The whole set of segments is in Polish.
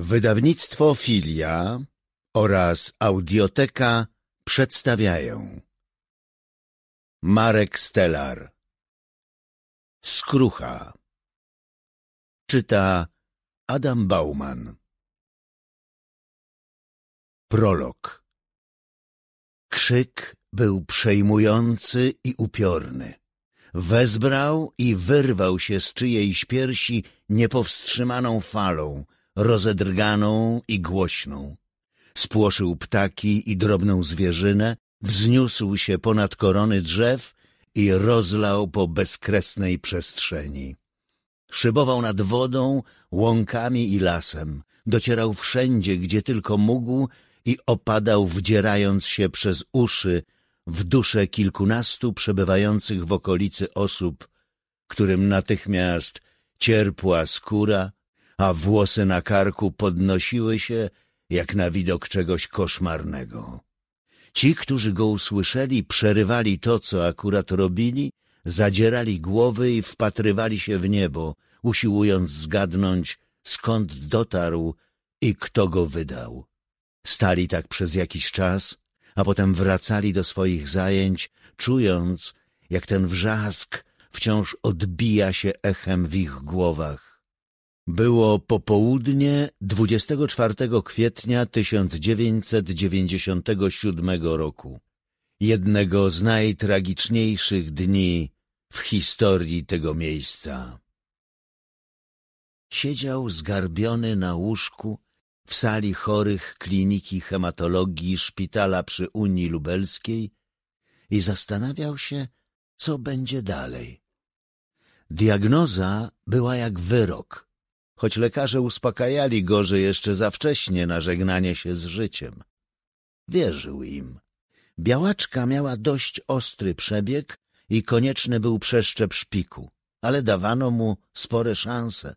Wydawnictwo Filia oraz Audioteka przedstawiają Marek Stelar Skrucha Czyta Adam Bauman Prolog Krzyk był przejmujący i upiorny. Wezbrał i wyrwał się z czyjejś piersi niepowstrzymaną falą – rozedrganą i głośną. Spłoszył ptaki i drobną zwierzynę, wzniósł się ponad korony drzew i rozlał po bezkresnej przestrzeni. Szybował nad wodą, łąkami i lasem, docierał wszędzie, gdzie tylko mógł i opadał, wdzierając się przez uszy w dusze kilkunastu przebywających w okolicy osób, którym natychmiast cierpła skóra, a włosy na karku podnosiły się jak na widok czegoś koszmarnego. Ci, którzy go usłyszeli, przerywali to, co akurat robili, zadzierali głowy i wpatrywali się w niebo, usiłując zgadnąć, skąd dotarł i kto go wydał. Stali tak przez jakiś czas, a potem wracali do swoich zajęć, czując, jak ten wrzask wciąż odbija się echem w ich głowach było popołudnie 24 kwietnia 1997 roku, jednego z najtragiczniejszych dni w historii tego miejsca. Siedział zgarbiony na łóżku w sali chorych kliniki hematologii szpitala przy Unii Lubelskiej i zastanawiał się, co będzie dalej. Diagnoza była jak wyrok – choć lekarze uspokajali go, że jeszcze za wcześnie na żegnanie się z życiem. Wierzył im. Białaczka miała dość ostry przebieg i konieczny był przeszczep szpiku, ale dawano mu spore szanse.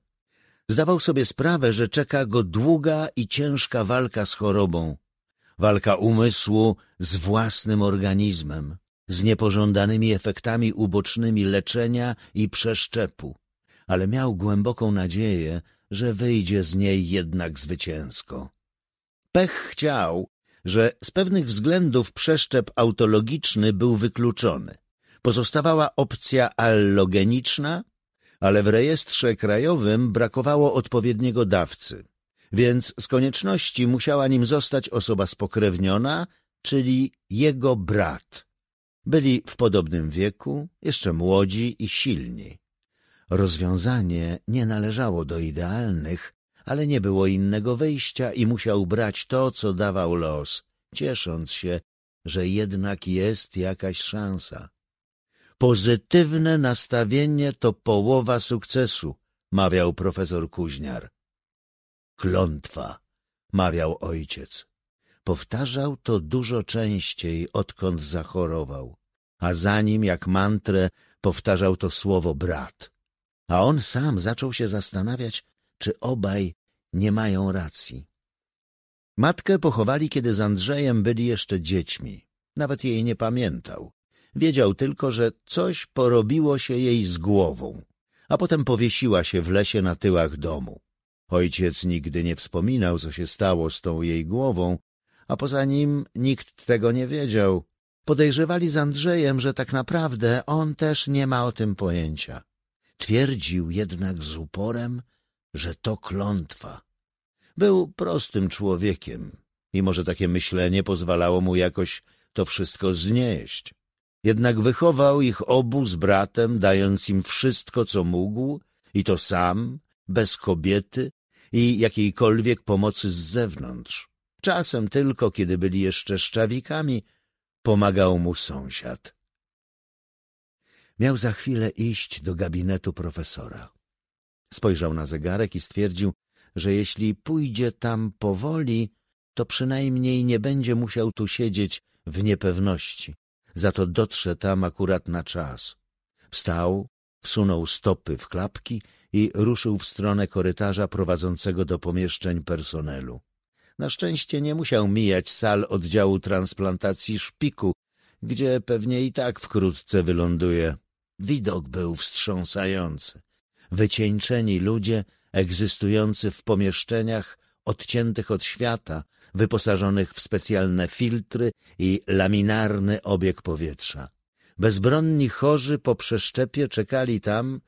Zdawał sobie sprawę, że czeka go długa i ciężka walka z chorobą, walka umysłu z własnym organizmem, z niepożądanymi efektami ubocznymi leczenia i przeszczepu, ale miał głęboką nadzieję, że wyjdzie z niej jednak zwycięsko. Pech chciał, że z pewnych względów przeszczep autologiczny był wykluczony. Pozostawała opcja allogeniczna, ale w rejestrze krajowym brakowało odpowiedniego dawcy, więc z konieczności musiała nim zostać osoba spokrewniona, czyli jego brat. Byli w podobnym wieku, jeszcze młodzi i silni. Rozwiązanie nie należało do idealnych, ale nie było innego wyjścia i musiał brać to, co dawał los, ciesząc się, że jednak jest jakaś szansa. Pozytywne nastawienie to połowa sukcesu, mawiał profesor Kuźniar. Klątwa, mawiał ojciec. Powtarzał to dużo częściej, odkąd zachorował, a zanim jak mantrę powtarzał to słowo brat a on sam zaczął się zastanawiać, czy obaj nie mają racji. Matkę pochowali, kiedy z Andrzejem byli jeszcze dziećmi. Nawet jej nie pamiętał. Wiedział tylko, że coś porobiło się jej z głową, a potem powiesiła się w lesie na tyłach domu. Ojciec nigdy nie wspominał, co się stało z tą jej głową, a poza nim nikt tego nie wiedział. Podejrzewali z Andrzejem, że tak naprawdę on też nie ma o tym pojęcia. Twierdził jednak z uporem, że to klątwa. Był prostym człowiekiem, mimo że takie myślenie pozwalało mu jakoś to wszystko znieść. Jednak wychował ich obu z bratem, dając im wszystko, co mógł, i to sam, bez kobiety i jakiejkolwiek pomocy z zewnątrz. Czasem tylko, kiedy byli jeszcze szczawikami, pomagał mu sąsiad. Miał za chwilę iść do gabinetu profesora. Spojrzał na zegarek i stwierdził, że jeśli pójdzie tam powoli, to przynajmniej nie będzie musiał tu siedzieć w niepewności. Za to dotrze tam akurat na czas. Wstał, wsunął stopy w klapki i ruszył w stronę korytarza prowadzącego do pomieszczeń personelu. Na szczęście nie musiał mijać sal oddziału transplantacji szpiku, gdzie pewnie i tak wkrótce wyląduje. Widok był wstrząsający. Wycieńczeni ludzie, egzystujący w pomieszczeniach odciętych od świata, wyposażonych w specjalne filtry i laminarny obieg powietrza. Bezbronni chorzy po przeszczepie czekali tam,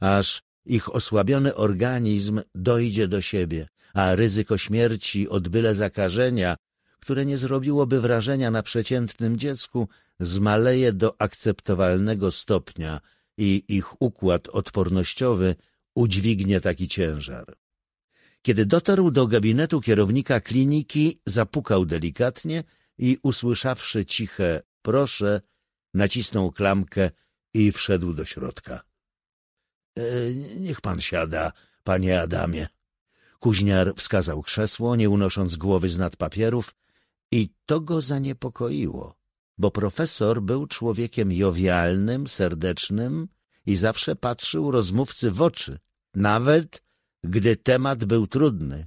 aż ich osłabiony organizm dojdzie do siebie, a ryzyko śmierci od byle zakażenia które nie zrobiłoby wrażenia na przeciętnym dziecku, zmaleje do akceptowalnego stopnia i ich układ odpornościowy udźwignie taki ciężar. Kiedy dotarł do gabinetu kierownika kliniki, zapukał delikatnie i usłyszawszy ciche proszę, nacisnął klamkę i wszedł do środka. E, niech pan siada, panie Adamie. Kuźniar wskazał krzesło, nie unosząc głowy z nad papierów, i to go zaniepokoiło, bo profesor był człowiekiem jowialnym, serdecznym i zawsze patrzył rozmówcy w oczy, nawet gdy temat był trudny.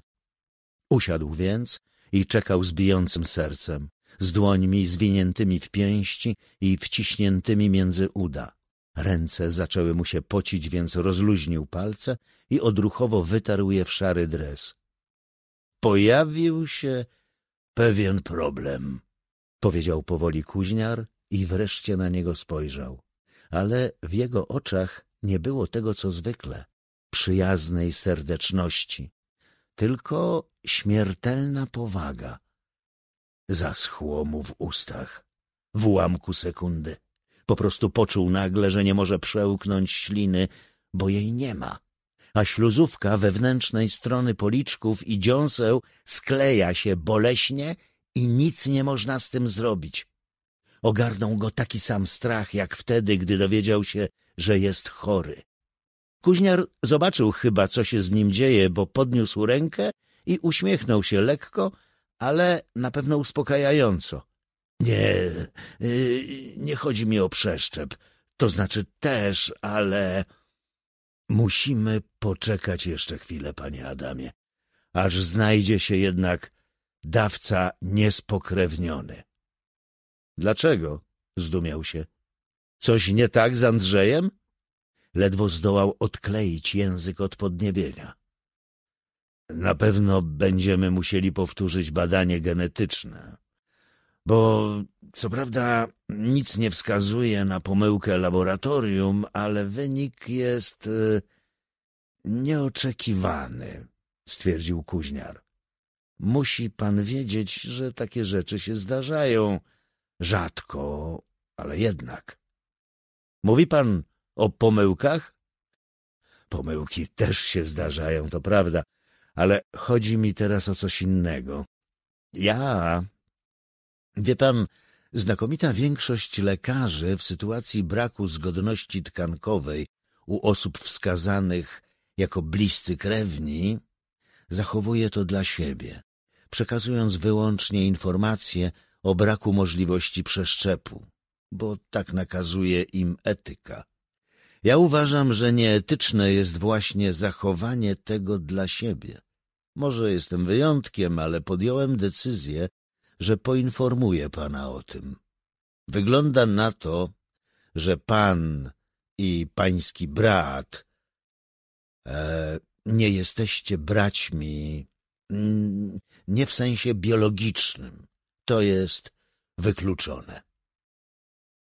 Usiadł więc i czekał z bijącym sercem, z dłońmi zwiniętymi w pięści i wciśniętymi między uda. Ręce zaczęły mu się pocić, więc rozluźnił palce i odruchowo wytarł je w szary dres. Pojawił się pewien problem, powiedział powoli kuźniar i wreszcie na niego spojrzał. Ale w jego oczach nie było tego, co zwykle, przyjaznej serdeczności, tylko śmiertelna powaga. Zaschło mu w ustach, w ułamku sekundy. Po prostu poczuł nagle, że nie może przełknąć śliny, bo jej nie ma a śluzówka wewnętrznej strony policzków i dziąseł skleja się boleśnie i nic nie można z tym zrobić. Ogarnął go taki sam strach, jak wtedy, gdy dowiedział się, że jest chory. Kuźniar zobaczył chyba, co się z nim dzieje, bo podniósł rękę i uśmiechnął się lekko, ale na pewno uspokajająco. Nie, y, nie chodzi mi o przeszczep. To znaczy też, ale... Musimy poczekać jeszcze chwilę, panie Adamie, aż znajdzie się jednak dawca niespokrewniony. Dlaczego? zdumiał się. Coś nie tak z Andrzejem? Ledwo zdołał odkleić język od podniebienia. Na pewno będziemy musieli powtórzyć badanie genetyczne, bo co prawda nic nie wskazuje na pomyłkę laboratorium, ale wynik jest e, nieoczekiwany, stwierdził kuźniar. Musi pan wiedzieć, że takie rzeczy się zdarzają. Rzadko, ale jednak. Mówi pan o pomyłkach? Pomyłki też się zdarzają, to prawda, ale chodzi mi teraz o coś innego. Ja Wie pan, znakomita większość lekarzy w sytuacji braku zgodności tkankowej u osób wskazanych jako bliscy krewni zachowuje to dla siebie, przekazując wyłącznie informacje o braku możliwości przeszczepu, bo tak nakazuje im etyka. Ja uważam, że nieetyczne jest właśnie zachowanie tego dla siebie. Może jestem wyjątkiem, ale podjąłem decyzję, że poinformuję pana o tym. Wygląda na to, że pan i pański brat e, nie jesteście braćmi, mm, nie w sensie biologicznym. To jest wykluczone.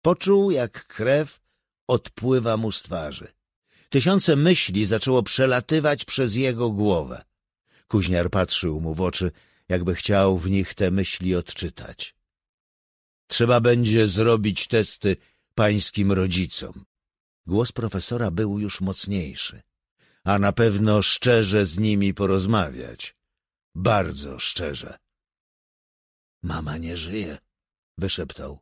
Poczuł, jak krew odpływa mu z twarzy. Tysiące myśli zaczęło przelatywać przez jego głowę. Kuźniar patrzył mu w oczy jakby chciał w nich te myśli odczytać. Trzeba będzie zrobić testy pańskim rodzicom. Głos profesora był już mocniejszy, a na pewno szczerze z nimi porozmawiać. Bardzo szczerze. Mama nie żyje, wyszeptał.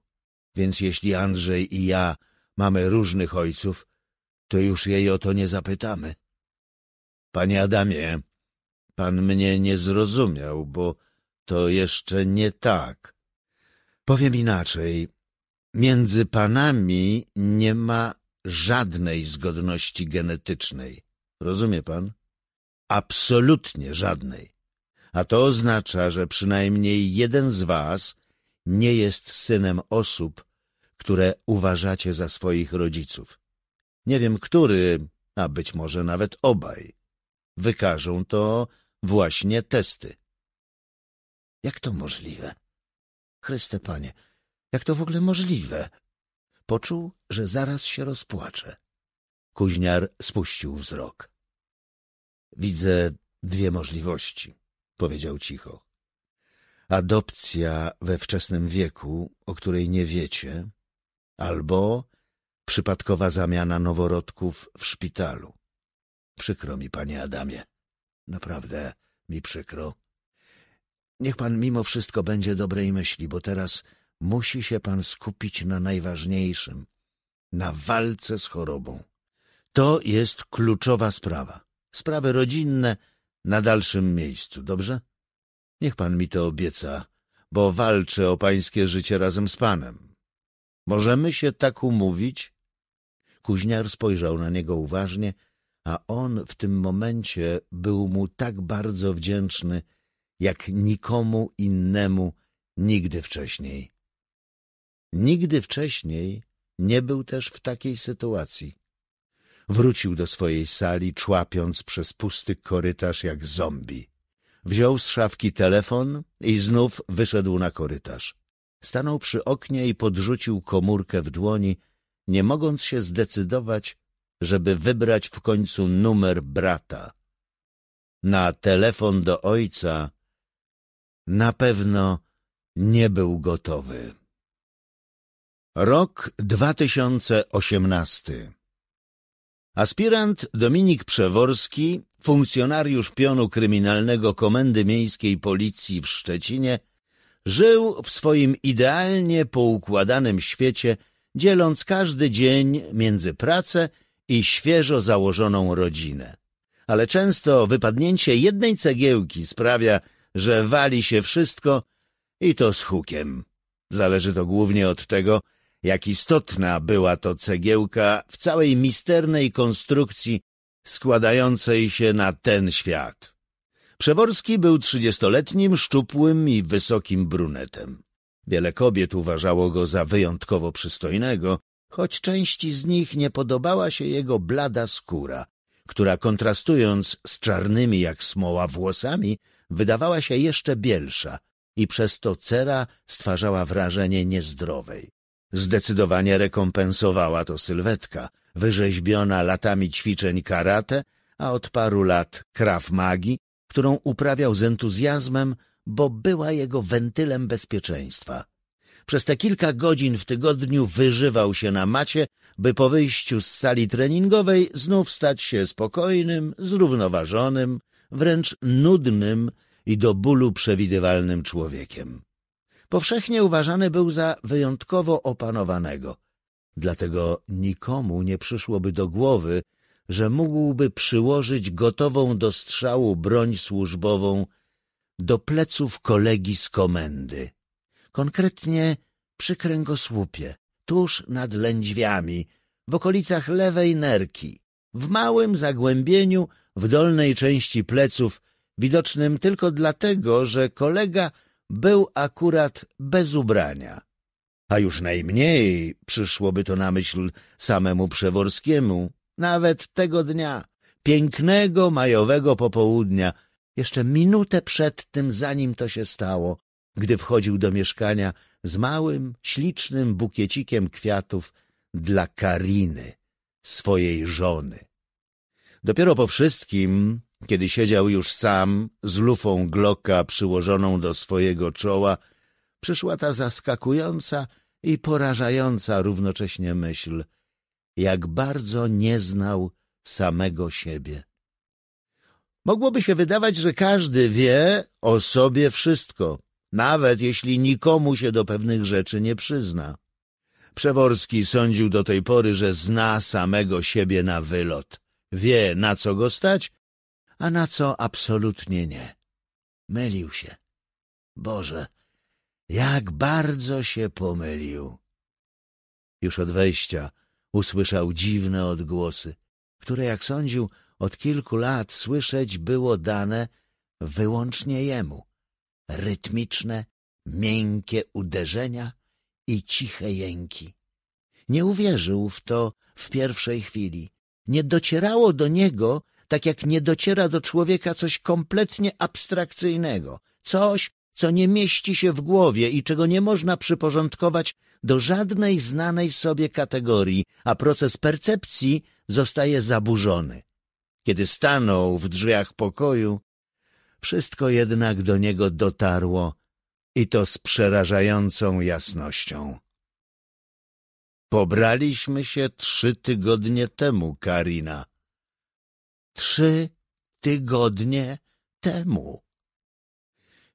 Więc jeśli Andrzej i ja mamy różnych ojców, to już jej o to nie zapytamy. Panie Adamie, Pan mnie nie zrozumiał, bo to jeszcze nie tak. Powiem inaczej. Między panami nie ma żadnej zgodności genetycznej. Rozumie pan? Absolutnie żadnej. A to oznacza, że przynajmniej jeden z was nie jest synem osób, które uważacie za swoich rodziców. Nie wiem który, a być może nawet obaj. Wykażą to właśnie testy. Jak to możliwe? Chryste Panie, jak to w ogóle możliwe? Poczuł, że zaraz się rozpłacze. Kuźniar spuścił wzrok. Widzę dwie możliwości, powiedział cicho. Adopcja we wczesnym wieku, o której nie wiecie, albo przypadkowa zamiana noworodków w szpitalu. Przykro mi, panie Adamie. Naprawdę mi przykro. Niech pan mimo wszystko będzie dobrej myśli, bo teraz musi się pan skupić na najważniejszym na walce z chorobą. To jest kluczowa sprawa. Sprawy rodzinne na dalszym miejscu, dobrze? Niech pan mi to obieca, bo walczę o pańskie życie razem z panem. Możemy się tak umówić? Kuźniar spojrzał na niego uważnie a on w tym momencie był mu tak bardzo wdzięczny, jak nikomu innemu nigdy wcześniej. Nigdy wcześniej nie był też w takiej sytuacji. Wrócił do swojej sali, człapiąc przez pusty korytarz jak zombie. Wziął z szafki telefon i znów wyszedł na korytarz. Stanął przy oknie i podrzucił komórkę w dłoni, nie mogąc się zdecydować, żeby wybrać w końcu numer brata. Na telefon do ojca na pewno nie był gotowy. Rok 2018 Aspirant Dominik Przeworski, funkcjonariusz pionu kryminalnego Komendy Miejskiej Policji w Szczecinie, żył w swoim idealnie poukładanym świecie, dzieląc każdy dzień między pracę i świeżo założoną rodzinę. Ale często wypadnięcie jednej cegiełki sprawia, że wali się wszystko i to z hukiem. Zależy to głównie od tego, jak istotna była to cegiełka w całej misternej konstrukcji składającej się na ten świat. Przeworski był trzydziestoletnim, szczupłym i wysokim brunetem. Wiele kobiet uważało go za wyjątkowo przystojnego, choć części z nich nie podobała się jego blada skóra, która kontrastując z czarnymi jak smoła włosami, wydawała się jeszcze bielsza i przez to cera stwarzała wrażenie niezdrowej. Zdecydowanie rekompensowała to sylwetka, wyrzeźbiona latami ćwiczeń karate, a od paru lat kraw magii, którą uprawiał z entuzjazmem, bo była jego wentylem bezpieczeństwa. Przez te kilka godzin w tygodniu wyżywał się na macie, by po wyjściu z sali treningowej znów stać się spokojnym, zrównoważonym, wręcz nudnym i do bólu przewidywalnym człowiekiem. Powszechnie uważany był za wyjątkowo opanowanego. Dlatego nikomu nie przyszłoby do głowy, że mógłby przyłożyć gotową do strzału broń służbową do pleców kolegi z komendy konkretnie przy kręgosłupie, tuż nad lędźwiami, w okolicach lewej nerki, w małym zagłębieniu w dolnej części pleców, widocznym tylko dlatego, że kolega był akurat bez ubrania. A już najmniej przyszłoby to na myśl samemu Przeworskiemu, nawet tego dnia, pięknego majowego popołudnia, jeszcze minutę przed tym, zanim to się stało, gdy wchodził do mieszkania z małym, ślicznym bukiecikiem kwiatów dla Kariny, swojej żony. Dopiero po wszystkim, kiedy siedział już sam, z lufą Glocka przyłożoną do swojego czoła, przyszła ta zaskakująca i porażająca równocześnie myśl, jak bardzo nie znał samego siebie. Mogłoby się wydawać, że każdy wie o sobie wszystko, nawet jeśli nikomu się do pewnych rzeczy nie przyzna. Przeworski sądził do tej pory, że zna samego siebie na wylot. Wie, na co go stać, a na co absolutnie nie. Mylił się. Boże, jak bardzo się pomylił. Już od wejścia usłyszał dziwne odgłosy, które, jak sądził, od kilku lat słyszeć było dane wyłącznie jemu rytmiczne, miękkie uderzenia i ciche jęki. Nie uwierzył w to w pierwszej chwili. Nie docierało do niego, tak jak nie dociera do człowieka coś kompletnie abstrakcyjnego, coś, co nie mieści się w głowie i czego nie można przyporządkować do żadnej znanej sobie kategorii, a proces percepcji zostaje zaburzony. Kiedy stanął w drzwiach pokoju, wszystko jednak do niego dotarło i to z przerażającą jasnością. Pobraliśmy się trzy tygodnie temu, Karina. Trzy tygodnie temu.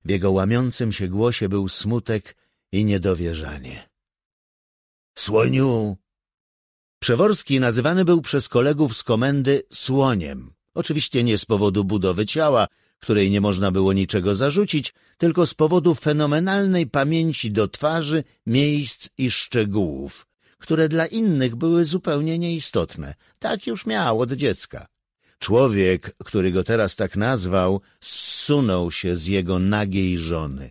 W jego łamiącym się głosie był smutek i niedowierzanie. Słoniu! Przeworski nazywany był przez kolegów z komendy słoniem. Oczywiście nie z powodu budowy ciała, której nie można było niczego zarzucić, tylko z powodu fenomenalnej pamięci do twarzy, miejsc i szczegółów, które dla innych były zupełnie nieistotne. Tak już miał od dziecka. Człowiek, który go teraz tak nazwał, zsunął się z jego nagiej żony.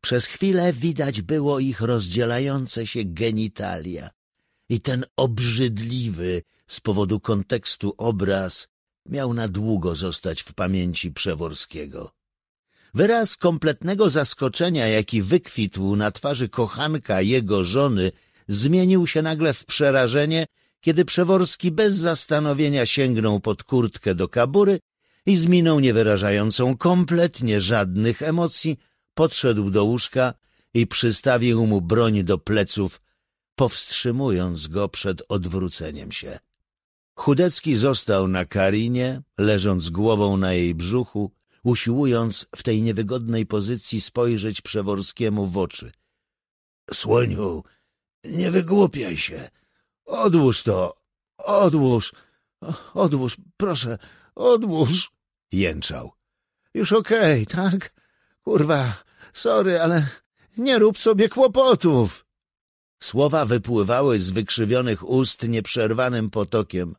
Przez chwilę widać było ich rozdzielające się genitalia. I ten obrzydliwy z powodu kontekstu obraz miał na długo zostać w pamięci Przeworskiego. Wyraz kompletnego zaskoczenia, jaki wykwitł na twarzy kochanka jego żony, zmienił się nagle w przerażenie, kiedy Przeworski bez zastanowienia sięgnął pod kurtkę do kabury i z miną niewyrażającą kompletnie żadnych emocji podszedł do łóżka i przystawił mu broń do pleców, powstrzymując go przed odwróceniem się. Chudecki został na Karinie, leżąc głową na jej brzuchu, usiłując w tej niewygodnej pozycji spojrzeć Przeworskiemu w oczy. — Słoniu, nie wygłupiaj się. Odłóż to, odłóż, odłóż, proszę, odłóż — jęczał. — Już okej, okay, tak? Kurwa, sorry, ale nie rób sobie kłopotów! Słowa wypływały z wykrzywionych ust nieprzerwanym potokiem.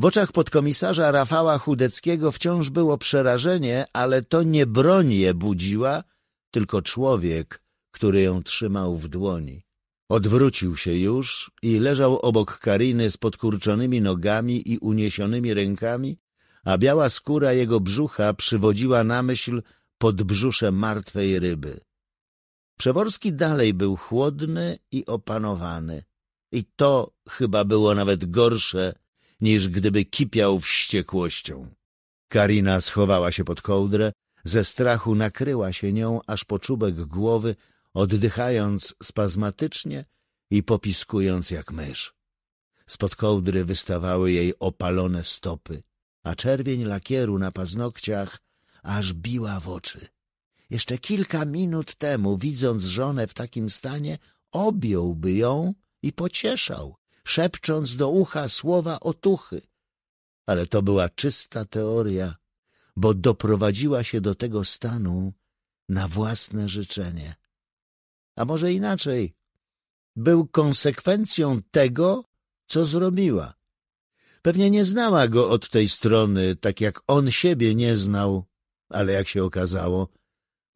W oczach podkomisarza Rafała Chudeckiego wciąż było przerażenie, ale to nie broń je budziła, tylko człowiek, który ją trzymał w dłoni. Odwrócił się już i leżał obok Kariny z podkurczonymi nogami i uniesionymi rękami, a biała skóra jego brzucha przywodziła na myśl podbrzusze martwej ryby. Przeworski dalej był chłodny i opanowany. I to chyba było nawet gorsze niż gdyby kipiał wściekłością. Karina schowała się pod kołdrę, ze strachu nakryła się nią aż po czubek głowy, oddychając spazmatycznie i popiskując jak mysz. Spod kołdry wystawały jej opalone stopy, a czerwień lakieru na paznokciach aż biła w oczy. Jeszcze kilka minut temu, widząc żonę w takim stanie, objąłby ją i pocieszał, szepcząc do ucha słowa otuchy. Ale to była czysta teoria, bo doprowadziła się do tego stanu na własne życzenie. A może inaczej, był konsekwencją tego, co zrobiła. Pewnie nie znała go od tej strony, tak jak on siebie nie znał, ale jak się okazało,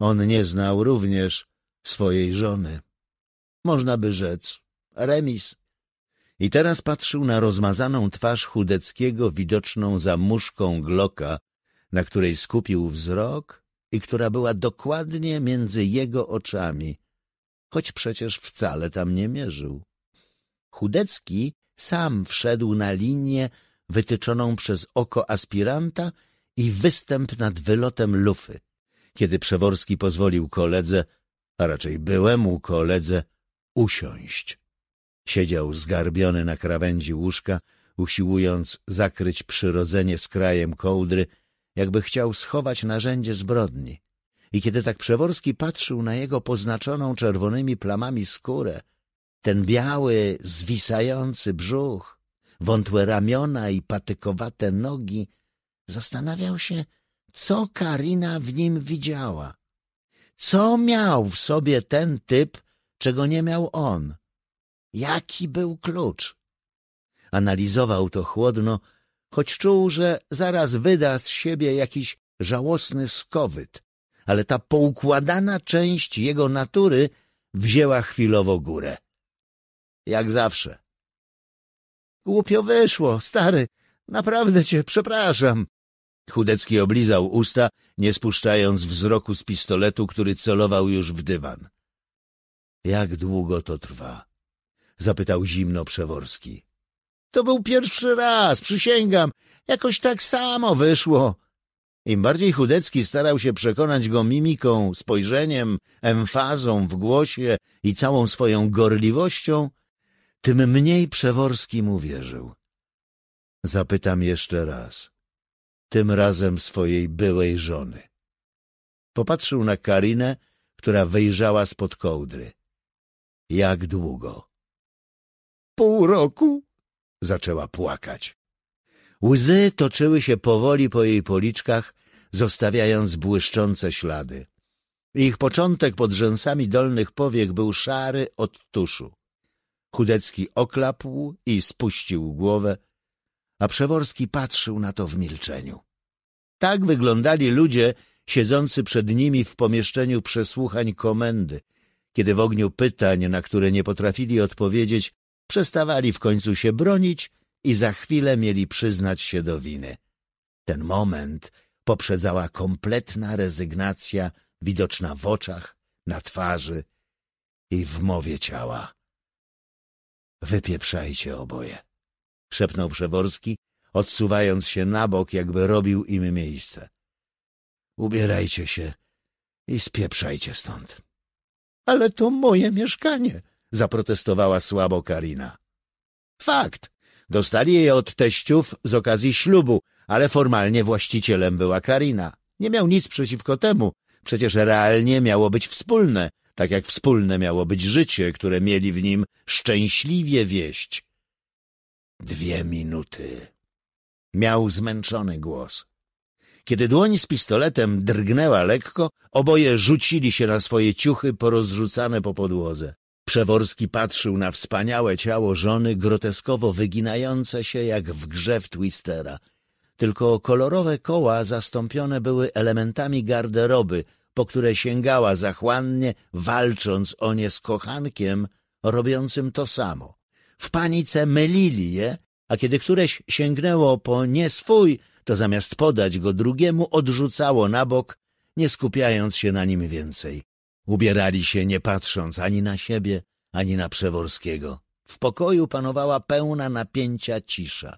on nie znał również swojej żony. Można by rzec, remis i teraz patrzył na rozmazaną twarz Chudeckiego widoczną za muszką gloka, na której skupił wzrok i która była dokładnie między jego oczami, choć przecież wcale tam nie mierzył. Chudecki sam wszedł na linię wytyczoną przez oko aspiranta i występ nad wylotem lufy. Kiedy Przeworski pozwolił koledze, a raczej byłemu koledze, usiąść. Siedział zgarbiony na krawędzi łóżka, usiłując zakryć przyrodzenie z krajem kołdry, jakby chciał schować narzędzie zbrodni. I kiedy tak Przeworski patrzył na jego poznaczoną czerwonymi plamami skórę, ten biały, zwisający brzuch, wątłe ramiona i patykowate nogi, zastanawiał się, co Karina w nim widziała. Co miał w sobie ten typ, czego nie miał on? Jaki był klucz? Analizował to chłodno, choć czuł, że zaraz wyda z siebie jakiś żałosny skowyt, ale ta poukładana część jego natury wzięła chwilowo górę. Jak zawsze. Głupio wyszło, stary. Naprawdę cię przepraszam. Chudecki oblizał usta, nie spuszczając wzroku z pistoletu, który celował już w dywan. Jak długo to trwa? zapytał zimno Przeworski. To był pierwszy raz, przysięgam. Jakoś tak samo wyszło. Im bardziej Chudecki starał się przekonać go mimiką, spojrzeniem, emfazą w głosie i całą swoją gorliwością, tym mniej Przeworski mu wierzył. Zapytam jeszcze raz. Tym razem swojej byłej żony. Popatrzył na Karinę, która wyjrzała spod kołdry. Jak długo? pół roku? Zaczęła płakać. Łzy toczyły się powoli po jej policzkach, zostawiając błyszczące ślady. Ich początek pod rzęsami dolnych powiek był szary od tuszu. Chudecki oklapł i spuścił głowę, a Przeworski patrzył na to w milczeniu. Tak wyglądali ludzie siedzący przed nimi w pomieszczeniu przesłuchań komendy, kiedy w ogniu pytań, na które nie potrafili odpowiedzieć, Przestawali w końcu się bronić i za chwilę mieli przyznać się do winy. Ten moment poprzedzała kompletna rezygnacja widoczna w oczach, na twarzy i w mowie ciała. Wypieprzajcie oboje, szepnął Przeworski, odsuwając się na bok, jakby robił im miejsce. Ubierajcie się i spieprzajcie stąd. Ale to moje mieszkanie, zaprotestowała słabo Karina. Fakt. Dostali je od teściów z okazji ślubu, ale formalnie właścicielem była Karina. Nie miał nic przeciwko temu. Przecież realnie miało być wspólne, tak jak wspólne miało być życie, które mieli w nim szczęśliwie wieść. Dwie minuty. Miał zmęczony głos. Kiedy dłoń z pistoletem drgnęła lekko, oboje rzucili się na swoje ciuchy porozrzucane po podłodze. Przeworski patrzył na wspaniałe ciało żony, groteskowo wyginające się jak w grze w Twistera. Tylko kolorowe koła zastąpione były elementami garderoby, po które sięgała zachłannie, walcząc o nie z kochankiem, robiącym to samo. W panice mylili je, a kiedy któreś sięgnęło po nie swój, to zamiast podać go drugiemu, odrzucało na bok, nie skupiając się na nim więcej. Ubierali się nie patrząc ani na siebie, ani na Przeworskiego. W pokoju panowała pełna napięcia cisza.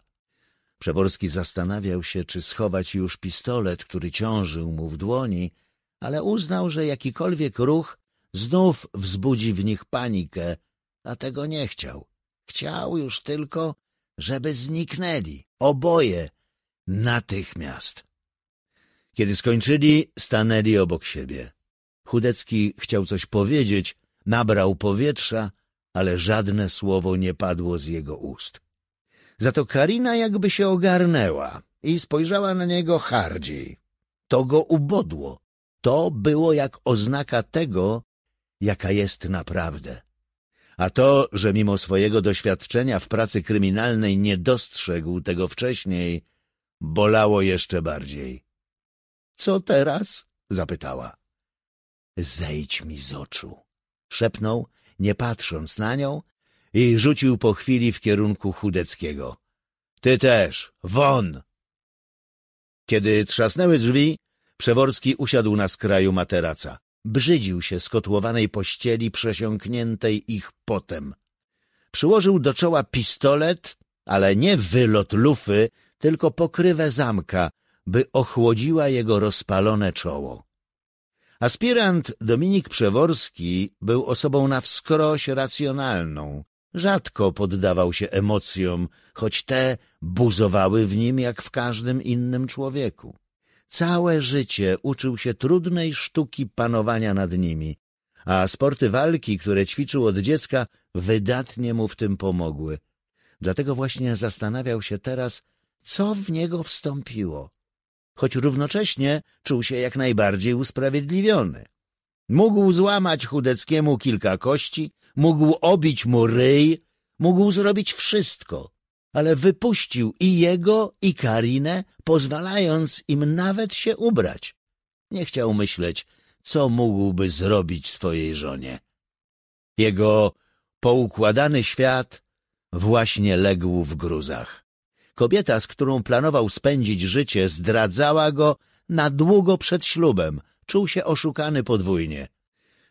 Przeworski zastanawiał się, czy schować już pistolet, który ciążył mu w dłoni, ale uznał, że jakikolwiek ruch znów wzbudzi w nich panikę, a tego nie chciał. Chciał już tylko, żeby zniknęli, oboje, natychmiast. Kiedy skończyli, stanęli obok siebie. Chudecki chciał coś powiedzieć, nabrał powietrza, ale żadne słowo nie padło z jego ust. Za to Karina jakby się ogarnęła i spojrzała na niego hardziej. To go ubodło. To było jak oznaka tego, jaka jest naprawdę. A to, że mimo swojego doświadczenia w pracy kryminalnej nie dostrzegł tego wcześniej, bolało jeszcze bardziej. — Co teraz? — zapytała. Zejdź mi z oczu! Szepnął, nie patrząc na nią i rzucił po chwili w kierunku Chudeckiego. Ty też! Won! Kiedy trzasnęły drzwi, Przeworski usiadł na skraju materaca. Brzydził się skotłowanej pościeli przesiąkniętej ich potem. Przyłożył do czoła pistolet, ale nie wylot lufy, tylko pokrywę zamka, by ochłodziła jego rozpalone czoło. Aspirant Dominik Przeworski był osobą na wskroś racjonalną. Rzadko poddawał się emocjom, choć te buzowały w nim jak w każdym innym człowieku. Całe życie uczył się trudnej sztuki panowania nad nimi, a sporty walki, które ćwiczył od dziecka, wydatnie mu w tym pomogły. Dlatego właśnie zastanawiał się teraz, co w niego wstąpiło choć równocześnie czuł się jak najbardziej usprawiedliwiony. Mógł złamać Chudeckiemu kilka kości, mógł obić mu ryj, mógł zrobić wszystko, ale wypuścił i jego, i Karinę, pozwalając im nawet się ubrać. Nie chciał myśleć, co mógłby zrobić swojej żonie. Jego poukładany świat właśnie legł w gruzach. Kobieta, z którą planował spędzić życie, zdradzała go na długo przed ślubem. Czuł się oszukany podwójnie.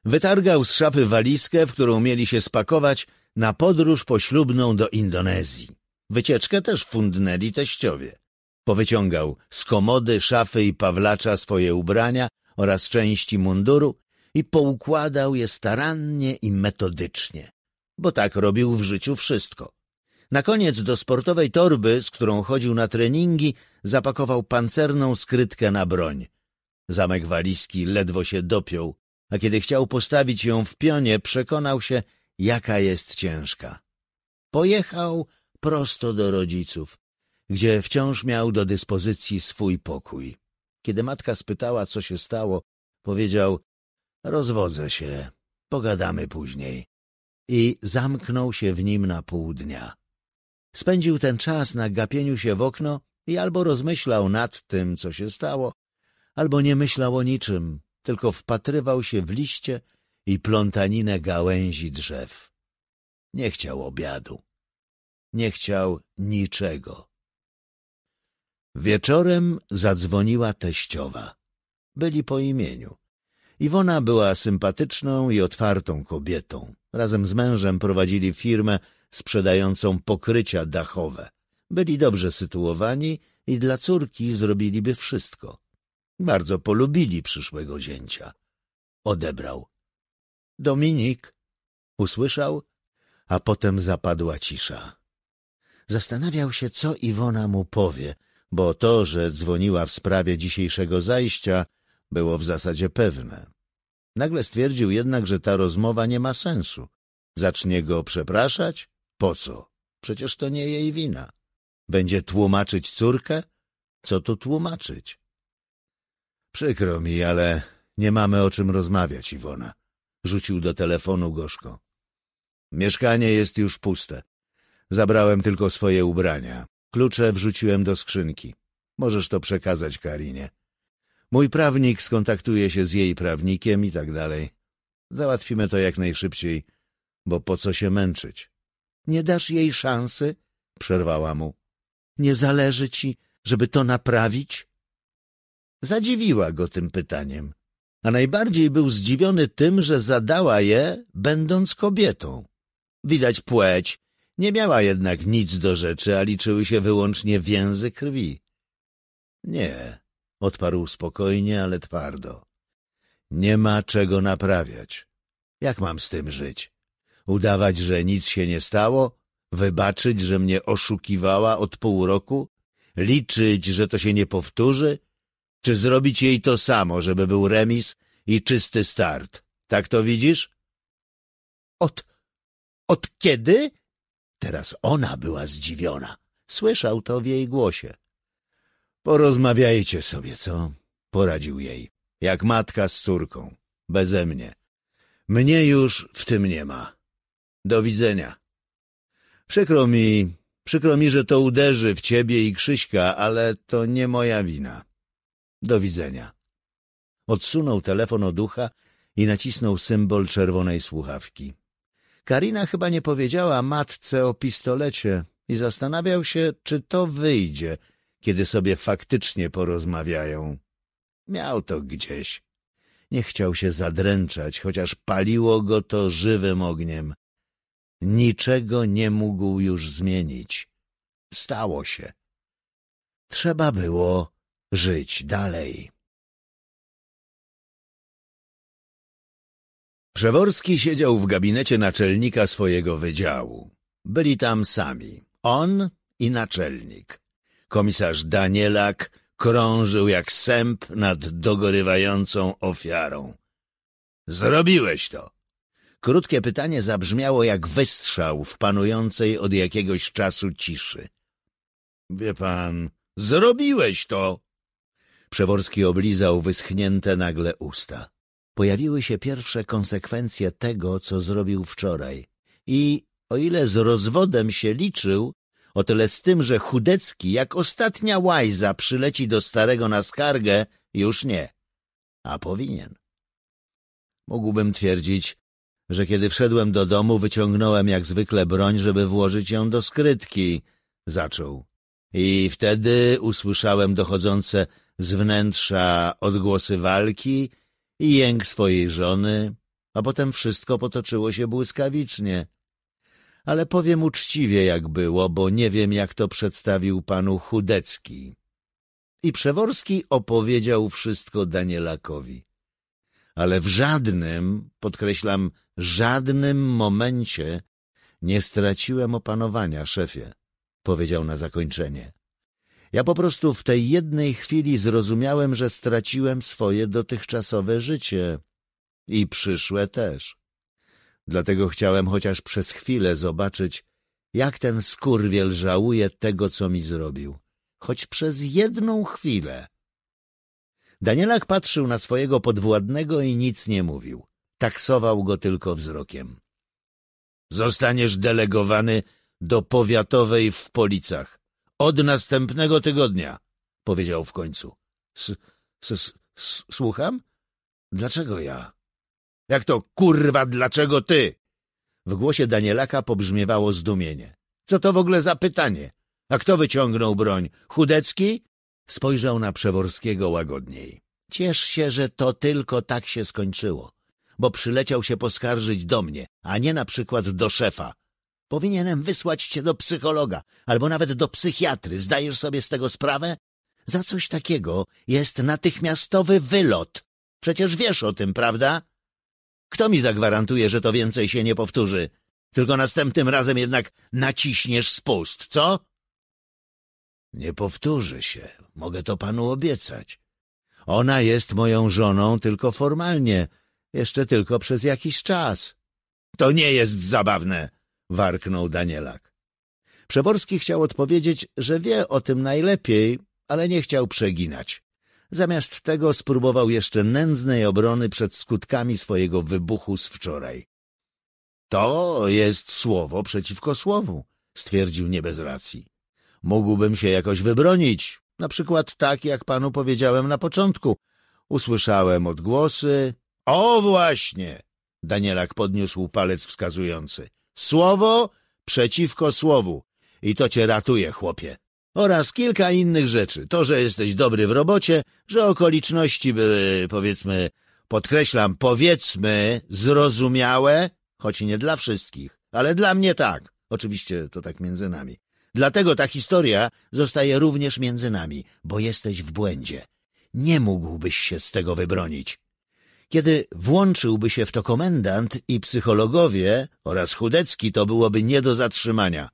Wytargał z szafy walizkę, w którą mieli się spakować na podróż poślubną do Indonezji. Wycieczkę też fundnęli teściowie. Powyciągał z komody, szafy i pawlacza swoje ubrania oraz części munduru i poukładał je starannie i metodycznie, bo tak robił w życiu wszystko. Na koniec do sportowej torby, z którą chodził na treningi, zapakował pancerną skrytkę na broń. Zamek walizki ledwo się dopiął, a kiedy chciał postawić ją w pionie, przekonał się, jaka jest ciężka. Pojechał prosto do rodziców, gdzie wciąż miał do dyspozycji swój pokój. Kiedy matka spytała, co się stało, powiedział — rozwodzę się, pogadamy później. I zamknął się w nim na pół dnia. Spędził ten czas na gapieniu się w okno i albo rozmyślał nad tym, co się stało, albo nie myślał o niczym, tylko wpatrywał się w liście i plątaninę gałęzi drzew. Nie chciał obiadu. Nie chciał niczego. Wieczorem zadzwoniła teściowa. Byli po imieniu. Iwona była sympatyczną i otwartą kobietą. Razem z mężem prowadzili firmę sprzedającą pokrycia dachowe. Byli dobrze sytuowani i dla córki zrobiliby wszystko. Bardzo polubili przyszłego zięcia. Odebrał. Dominik! Usłyszał, a potem zapadła cisza. Zastanawiał się, co Iwona mu powie, bo to, że dzwoniła w sprawie dzisiejszego zajścia, było w zasadzie pewne. Nagle stwierdził jednak, że ta rozmowa nie ma sensu. Zacznie go przepraszać? Po co? Przecież to nie jej wina. Będzie tłumaczyć córkę? Co tu tłumaczyć? Przykro mi, ale nie mamy o czym rozmawiać, Iwona. Rzucił do telefonu gorzko. Mieszkanie jest już puste. Zabrałem tylko swoje ubrania. Klucze wrzuciłem do skrzynki. Możesz to przekazać Karinie. Mój prawnik skontaktuje się z jej prawnikiem i tak dalej. Załatwimy to jak najszybciej, bo po co się męczyć? Nie dasz jej szansy? Przerwała mu. Nie zależy ci, żeby to naprawić? Zadziwiła go tym pytaniem, a najbardziej był zdziwiony tym, że zadała je, będąc kobietą. Widać płeć, nie miała jednak nic do rzeczy, a liczyły się wyłącznie więzy krwi. Nie, odparł spokojnie, ale twardo. Nie ma czego naprawiać. Jak mam z tym żyć? Udawać, że nic się nie stało? Wybaczyć, że mnie oszukiwała od pół roku? Liczyć, że to się nie powtórzy? Czy zrobić jej to samo, żeby był remis i czysty start? Tak to widzisz? Od... od kiedy? Teraz ona była zdziwiona. Słyszał to w jej głosie. Porozmawiajcie sobie, co? Poradził jej. Jak matka z córką. Beze mnie. Mnie już w tym nie ma. Do widzenia. Przykro mi, przykro mi, że to uderzy w ciebie i Krzyśka, ale to nie moja wina. Do widzenia. Odsunął telefon od ucha i nacisnął symbol czerwonej słuchawki. Karina chyba nie powiedziała matce o pistolecie i zastanawiał się, czy to wyjdzie, kiedy sobie faktycznie porozmawiają. Miał to gdzieś. Nie chciał się zadręczać, chociaż paliło go to żywym ogniem. Niczego nie mógł już zmienić. Stało się. Trzeba było żyć dalej. Przeworski siedział w gabinecie naczelnika swojego wydziału. Byli tam sami. On i naczelnik. Komisarz Danielak krążył jak sęp nad dogorywającą ofiarą. — Zrobiłeś to! Krótkie pytanie zabrzmiało jak wystrzał w panującej od jakiegoś czasu ciszy. — Wie pan, zrobiłeś to! Przeworski oblizał wyschnięte nagle usta. Pojawiły się pierwsze konsekwencje tego, co zrobił wczoraj. I o ile z rozwodem się liczył, o tyle z tym, że Chudecki jak ostatnia łajza przyleci do starego na skargę, już nie. A powinien. Mógłbym twierdzić, że kiedy wszedłem do domu, wyciągnąłem jak zwykle broń, żeby włożyć ją do skrytki, zaczął. I wtedy usłyszałem dochodzące z wnętrza odgłosy walki i jęk swojej żony, a potem wszystko potoczyło się błyskawicznie. Ale powiem uczciwie, jak było, bo nie wiem, jak to przedstawił panu Chudecki. I Przeworski opowiedział wszystko Danielakowi. Ale w żadnym, podkreślam, żadnym momencie nie straciłem opanowania, szefie, powiedział na zakończenie. Ja po prostu w tej jednej chwili zrozumiałem, że straciłem swoje dotychczasowe życie i przyszłe też. Dlatego chciałem chociaż przez chwilę zobaczyć, jak ten skurwiel żałuje tego, co mi zrobił. Choć przez jedną chwilę. Danielak patrzył na swojego podwładnego i nic nie mówił. Taksował go tylko wzrokiem. Zostaniesz delegowany do powiatowej w Policach. Od następnego tygodnia, powiedział w końcu. S -s -s Słucham? Dlaczego ja? Jak to kurwa, dlaczego ty? W głosie Danielaka pobrzmiewało zdumienie. Co to w ogóle za pytanie? A kto wyciągnął broń? Chudecki? Spojrzał na Przeworskiego łagodniej. Ciesz się, że to tylko tak się skończyło bo przyleciał się poskarżyć do mnie, a nie na przykład do szefa. Powinienem wysłać cię do psychologa albo nawet do psychiatry. Zdajesz sobie z tego sprawę? Za coś takiego jest natychmiastowy wylot. Przecież wiesz o tym, prawda? Kto mi zagwarantuje, że to więcej się nie powtórzy? Tylko następnym razem jednak naciśniesz spust, co? Nie powtórzy się, mogę to panu obiecać. Ona jest moją żoną tylko formalnie, jeszcze tylko przez jakiś czas. To nie jest zabawne, warknął Danielak. Przeworski chciał odpowiedzieć, że wie o tym najlepiej, ale nie chciał przeginać. Zamiast tego spróbował jeszcze nędznej obrony przed skutkami swojego wybuchu z wczoraj. To jest słowo przeciwko słowu, stwierdził nie bez racji. Mógłbym się jakoś wybronić, na przykład tak, jak panu powiedziałem na początku. Usłyszałem odgłosy, o właśnie! Danielak podniósł palec wskazujący. Słowo przeciwko słowu. I to cię ratuje, chłopie. Oraz kilka innych rzeczy. To, że jesteś dobry w robocie, że okoliczności były, powiedzmy, podkreślam, powiedzmy, zrozumiałe, choć nie dla wszystkich, ale dla mnie tak. Oczywiście to tak między nami. Dlatego ta historia zostaje również między nami, bo jesteś w błędzie. Nie mógłbyś się z tego wybronić. Kiedy włączyłby się w to komendant i psychologowie oraz Chudecki, to byłoby nie do zatrzymania.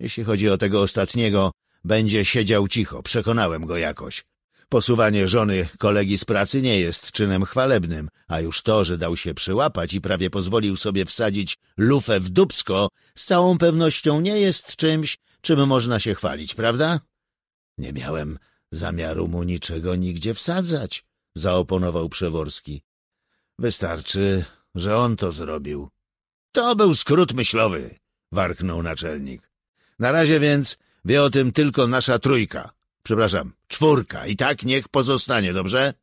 Jeśli chodzi o tego ostatniego, będzie siedział cicho, przekonałem go jakoś. Posuwanie żony kolegi z pracy nie jest czynem chwalebnym, a już to, że dał się przyłapać i prawie pozwolił sobie wsadzić lufę w dubsko, z całą pewnością nie jest czymś, czym można się chwalić, prawda? Nie miałem zamiaru mu niczego nigdzie wsadzać, zaoponował Przeworski. Wystarczy, że on to zrobił. To był skrót myślowy, warknął naczelnik. Na razie więc wie o tym tylko nasza trójka. Przepraszam, czwórka. I tak niech pozostanie, dobrze?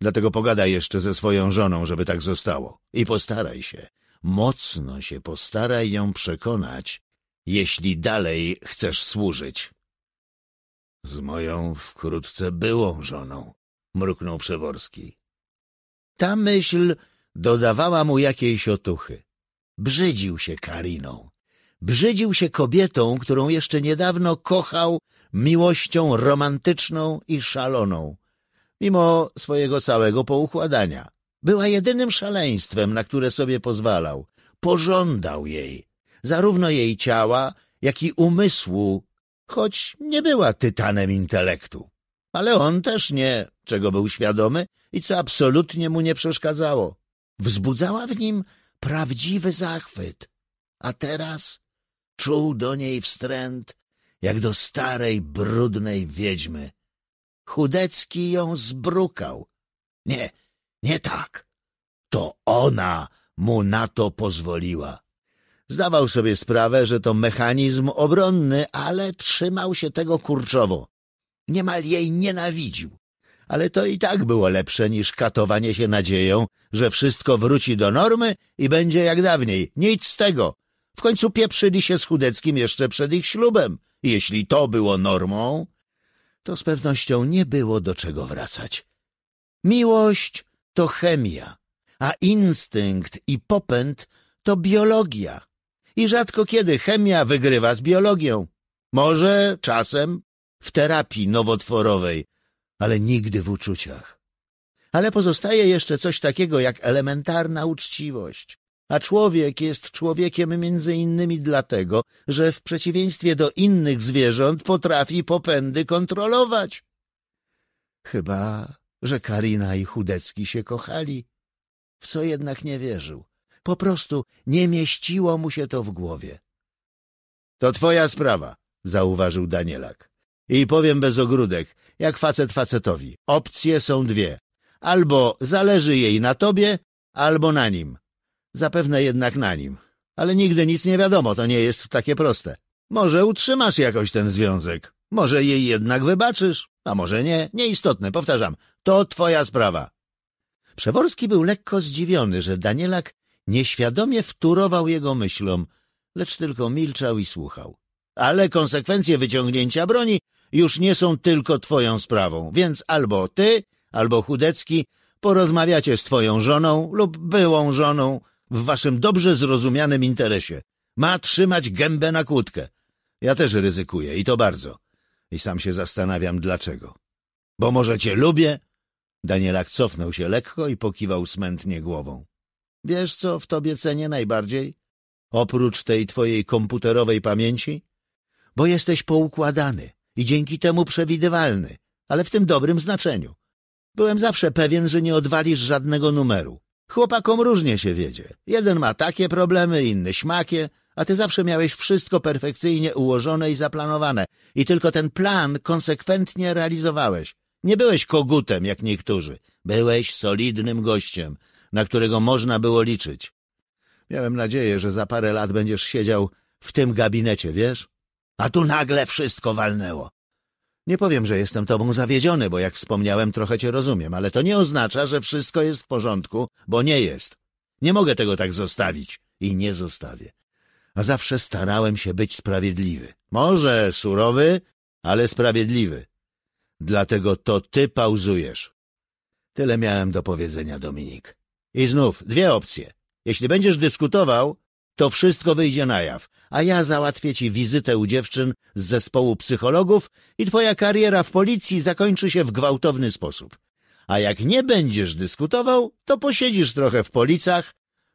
Dlatego pogadaj jeszcze ze swoją żoną, żeby tak zostało. I postaraj się, mocno się postaraj ją przekonać, jeśli dalej chcesz służyć. Z moją wkrótce byłą żoną, mruknął Przeworski ta myśl dodawała mu jakiejś otuchy. Brzydził się Kariną. Brzydził się kobietą, którą jeszcze niedawno kochał miłością romantyczną i szaloną, mimo swojego całego poukładania. Była jedynym szaleństwem, na które sobie pozwalał. Pożądał jej, zarówno jej ciała, jak i umysłu, choć nie była tytanem intelektu. Ale on też nie, czego był świadomy, i co absolutnie mu nie przeszkadzało. Wzbudzała w nim prawdziwy zachwyt, a teraz czuł do niej wstręt jak do starej, brudnej wiedźmy. Chudecki ją zbrukał. Nie, nie tak. To ona mu na to pozwoliła. Zdawał sobie sprawę, że to mechanizm obronny, ale trzymał się tego kurczowo. Niemal jej nienawidził ale to i tak było lepsze niż katowanie się nadzieją, że wszystko wróci do normy i będzie jak dawniej. Nic z tego. W końcu pieprzyli się z Chudeckim jeszcze przed ich ślubem. Jeśli to było normą, to z pewnością nie było do czego wracać. Miłość to chemia, a instynkt i popęd to biologia. I rzadko kiedy chemia wygrywa z biologią. Może czasem w terapii nowotworowej ale nigdy w uczuciach. Ale pozostaje jeszcze coś takiego jak elementarna uczciwość. A człowiek jest człowiekiem między innymi dlatego, że w przeciwieństwie do innych zwierząt potrafi popędy kontrolować. Chyba, że Karina i Chudecki się kochali, w co jednak nie wierzył. Po prostu nie mieściło mu się to w głowie. — To twoja sprawa — zauważył Danielak. I powiem bez ogródek, jak facet facetowi. Opcje są dwie. Albo zależy jej na tobie, albo na nim. Zapewne jednak na nim. Ale nigdy nic nie wiadomo, to nie jest takie proste. Może utrzymasz jakoś ten związek. Może jej jednak wybaczysz, a może nie. Nieistotne, powtarzam. To twoja sprawa. Przeworski był lekko zdziwiony, że Danielak nieświadomie wturował jego myślom, lecz tylko milczał i słuchał. Ale konsekwencje wyciągnięcia broni już nie są tylko twoją sprawą, więc albo ty, albo Chudecki porozmawiacie z twoją żoną lub byłą żoną w waszym dobrze zrozumianym interesie. Ma trzymać gębę na kłódkę. Ja też ryzykuję i to bardzo. I sam się zastanawiam dlaczego. Bo może cię lubię? Danielak cofnął się lekko i pokiwał smętnie głową. Wiesz, co w tobie cenię najbardziej? Oprócz tej twojej komputerowej pamięci? Bo jesteś poukładany i dzięki temu przewidywalny, ale w tym dobrym znaczeniu. Byłem zawsze pewien, że nie odwalisz żadnego numeru. Chłopakom różnie się wiedzie. Jeden ma takie problemy, inny śmakie, a ty zawsze miałeś wszystko perfekcyjnie ułożone i zaplanowane i tylko ten plan konsekwentnie realizowałeś. Nie byłeś kogutem, jak niektórzy. Byłeś solidnym gościem, na którego można było liczyć. Miałem nadzieję, że za parę lat będziesz siedział w tym gabinecie, wiesz? a tu nagle wszystko walnęło. Nie powiem, że jestem tobą zawiedziony, bo jak wspomniałem, trochę cię rozumiem, ale to nie oznacza, że wszystko jest w porządku, bo nie jest. Nie mogę tego tak zostawić i nie zostawię. A zawsze starałem się być sprawiedliwy. Może surowy, ale sprawiedliwy. Dlatego to ty pauzujesz. Tyle miałem do powiedzenia, Dominik. I znów dwie opcje. Jeśli będziesz dyskutował, to wszystko wyjdzie na jaw, a ja załatwię ci wizytę u dziewczyn z zespołu psychologów i twoja kariera w policji zakończy się w gwałtowny sposób. A jak nie będziesz dyskutował, to posiedzisz trochę w policach,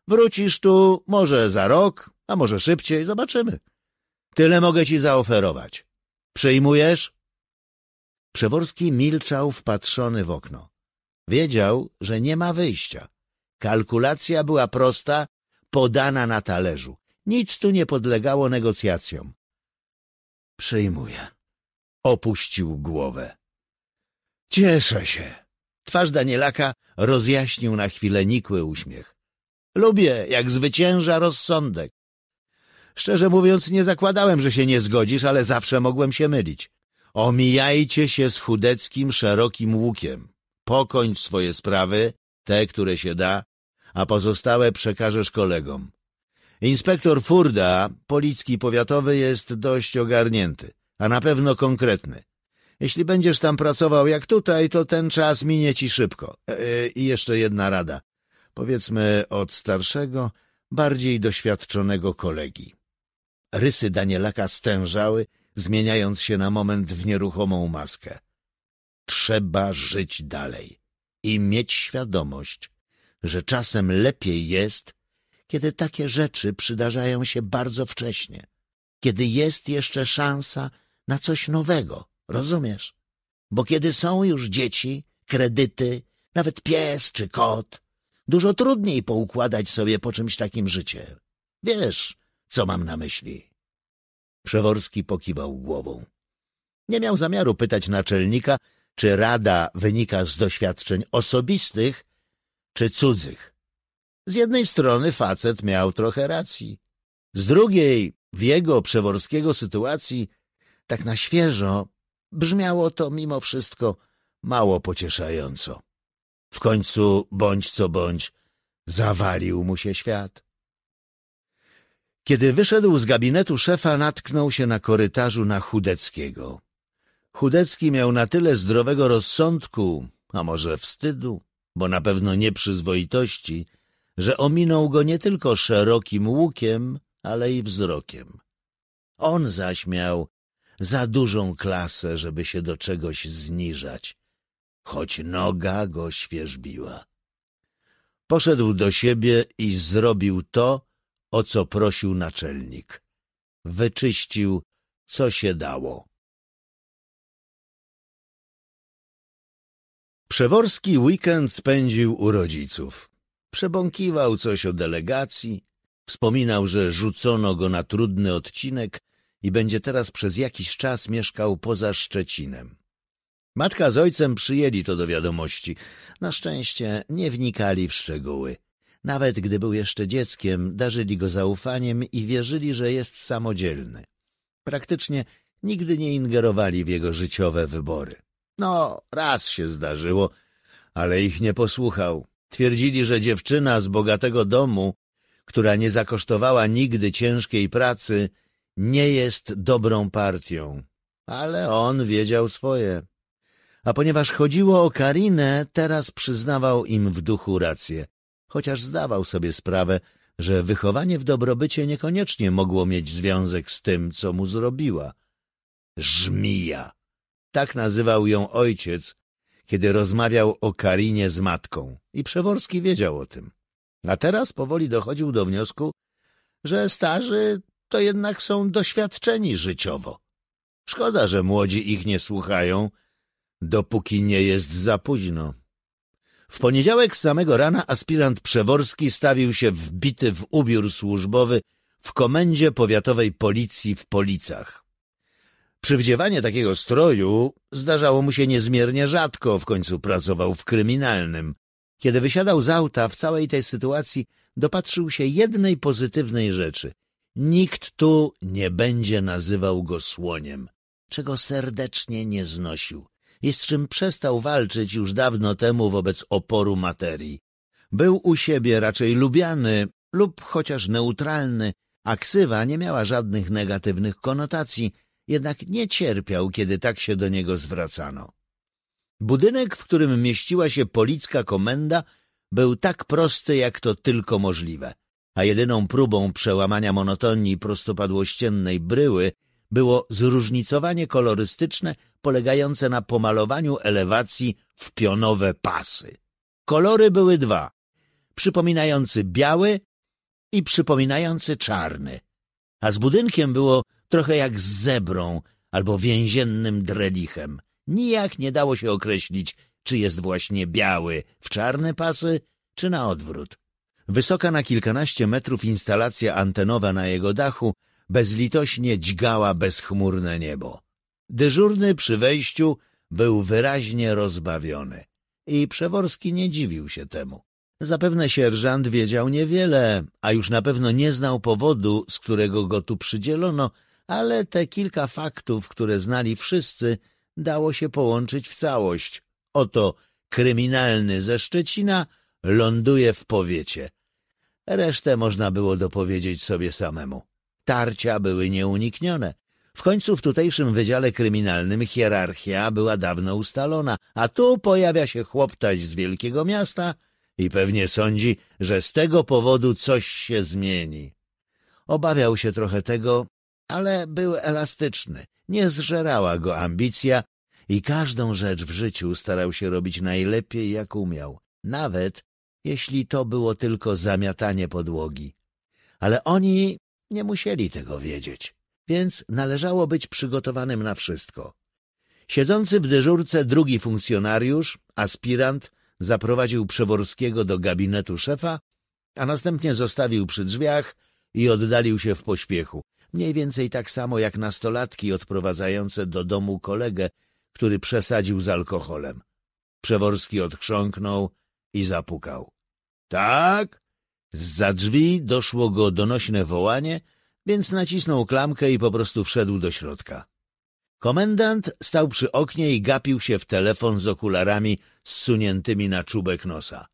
wrócisz tu może za rok, a może szybciej, zobaczymy. Tyle mogę ci zaoferować. Przyjmujesz? Przeworski milczał wpatrzony w okno. Wiedział, że nie ma wyjścia. Kalkulacja była prosta podana na talerzu. Nic tu nie podlegało negocjacjom. Przyjmuję. Opuścił głowę. Cieszę się. Twarz Danielaka rozjaśnił na chwilę nikły uśmiech. Lubię, jak zwycięża rozsądek. Szczerze mówiąc, nie zakładałem, że się nie zgodzisz, ale zawsze mogłem się mylić. Omijajcie się z chudeckim, szerokim łukiem. Pokończ swoje sprawy, te, które się da, a pozostałe przekażesz kolegom. Inspektor Furda, policki powiatowy, jest dość ogarnięty, a na pewno konkretny. Jeśli będziesz tam pracował jak tutaj, to ten czas minie ci szybko. E, e I jeszcze jedna rada. Powiedzmy od starszego, bardziej doświadczonego kolegi. Rysy Danielaka stężały, zmieniając się na moment w nieruchomą maskę. Trzeba żyć dalej i mieć świadomość, że czasem lepiej jest, kiedy takie rzeczy przydarzają się bardzo wcześnie, kiedy jest jeszcze szansa na coś nowego, rozumiesz? Bo kiedy są już dzieci, kredyty, nawet pies czy kot, dużo trudniej poukładać sobie po czymś takim życie. Wiesz, co mam na myśli. Przeworski pokiwał głową. Nie miał zamiaru pytać naczelnika, czy rada wynika z doświadczeń osobistych, czy cudzych. Z jednej strony facet miał trochę racji, z drugiej w jego przeworskiego sytuacji tak na świeżo brzmiało to mimo wszystko mało pocieszająco. W końcu, bądź co bądź, zawalił mu się świat. Kiedy wyszedł z gabinetu szefa, natknął się na korytarzu na Chudeckiego. Chudecki miał na tyle zdrowego rozsądku, a może wstydu, bo na pewno nie przyzwoitości, że ominął go nie tylko szerokim łukiem, ale i wzrokiem. On zaś miał za dużą klasę, żeby się do czegoś zniżać, choć noga go świeżbiła. Poszedł do siebie i zrobił to, o co prosił naczelnik. Wyczyścił, co się dało. Przeworski weekend spędził u rodziców. Przebąkiwał coś o delegacji, wspominał, że rzucono go na trudny odcinek i będzie teraz przez jakiś czas mieszkał poza Szczecinem. Matka z ojcem przyjęli to do wiadomości. Na szczęście nie wnikali w szczegóły. Nawet gdy był jeszcze dzieckiem, darzyli go zaufaniem i wierzyli, że jest samodzielny. Praktycznie nigdy nie ingerowali w jego życiowe wybory. No, raz się zdarzyło, ale ich nie posłuchał. Twierdzili, że dziewczyna z bogatego domu, która nie zakosztowała nigdy ciężkiej pracy, nie jest dobrą partią. Ale on wiedział swoje. A ponieważ chodziło o Karinę, teraz przyznawał im w duchu rację, chociaż zdawał sobie sprawę, że wychowanie w dobrobycie niekoniecznie mogło mieć związek z tym, co mu zrobiła. Żmija! Tak nazywał ją ojciec, kiedy rozmawiał o Karinie z matką i Przeworski wiedział o tym. A teraz powoli dochodził do wniosku, że starzy to jednak są doświadczeni życiowo. Szkoda, że młodzi ich nie słuchają, dopóki nie jest za późno. W poniedziałek z samego rana aspirant Przeworski stawił się wbity w ubiór służbowy w komendzie powiatowej policji w Policach. Przywdziewanie takiego stroju zdarzało mu się niezmiernie rzadko, w końcu pracował w kryminalnym. Kiedy wysiadał z auta, w całej tej sytuacji dopatrzył się jednej pozytywnej rzeczy. Nikt tu nie będzie nazywał go słoniem, czego serdecznie nie znosił i z czym przestał walczyć już dawno temu wobec oporu materii. Był u siebie raczej lubiany lub chociaż neutralny, a ksywa nie miała żadnych negatywnych konotacji, jednak nie cierpiał, kiedy tak się do niego zwracano. Budynek, w którym mieściła się policka komenda, był tak prosty, jak to tylko możliwe, a jedyną próbą przełamania monotonii prostopadłościennej bryły było zróżnicowanie kolorystyczne polegające na pomalowaniu elewacji w pionowe pasy. Kolory były dwa, przypominający biały i przypominający czarny a z budynkiem było trochę jak z zebrą albo więziennym drelichem. Nijak nie dało się określić, czy jest właśnie biały w czarne pasy, czy na odwrót. Wysoka na kilkanaście metrów instalacja antenowa na jego dachu bezlitośnie dźgała bezchmurne niebo. Dyżurny przy wejściu był wyraźnie rozbawiony i Przeworski nie dziwił się temu. Zapewne sierżant wiedział niewiele, a już na pewno nie znał powodu, z którego go tu przydzielono, ale te kilka faktów, które znali wszyscy, dało się połączyć w całość. Oto kryminalny ze Szczecina ląduje w powiecie. Resztę można było dopowiedzieć sobie samemu. Tarcia były nieuniknione. W końcu w tutejszym wydziale kryminalnym hierarchia była dawno ustalona, a tu pojawia się chłoptać z wielkiego miasta, i pewnie sądzi, że z tego powodu coś się zmieni. Obawiał się trochę tego, ale był elastyczny, nie zżerała go ambicja i każdą rzecz w życiu starał się robić najlepiej jak umiał, nawet jeśli to było tylko zamiatanie podłogi. Ale oni nie musieli tego wiedzieć, więc należało być przygotowanym na wszystko. Siedzący w dyżurce drugi funkcjonariusz, aspirant, zaprowadził Przeworskiego do gabinetu szefa, a następnie zostawił przy drzwiach i oddalił się w pośpiechu, mniej więcej tak samo jak nastolatki odprowadzające do domu kolegę, który przesadził z alkoholem. Przeworski odchrząknął i zapukał. Tak? Za drzwi doszło go donośne wołanie, więc nacisnął klamkę i po prostu wszedł do środka. Komendant stał przy oknie i gapił się w telefon z okularami zsuniętymi na czubek nosa.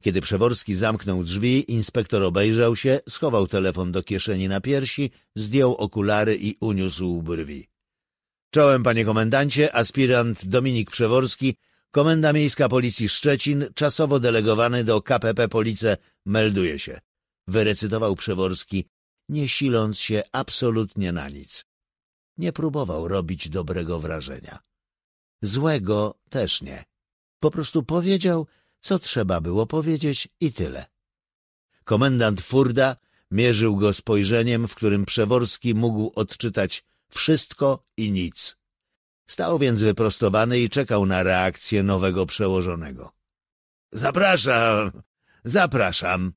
Kiedy Przeworski zamknął drzwi, inspektor obejrzał się, schował telefon do kieszeni na piersi, zdjął okulary i uniósł brwi. Czołem, panie komendancie, aspirant Dominik Przeworski, Komenda Miejska Policji Szczecin, czasowo delegowany do KPP Police, melduje się. Wyrecytował Przeworski, nie siląc się absolutnie na nic nie próbował robić dobrego wrażenia. Złego też nie. Po prostu powiedział, co trzeba było powiedzieć i tyle. Komendant Furda mierzył go spojrzeniem, w którym Przeworski mógł odczytać wszystko i nic. Stał więc wyprostowany i czekał na reakcję nowego przełożonego. — Zapraszam, zapraszam.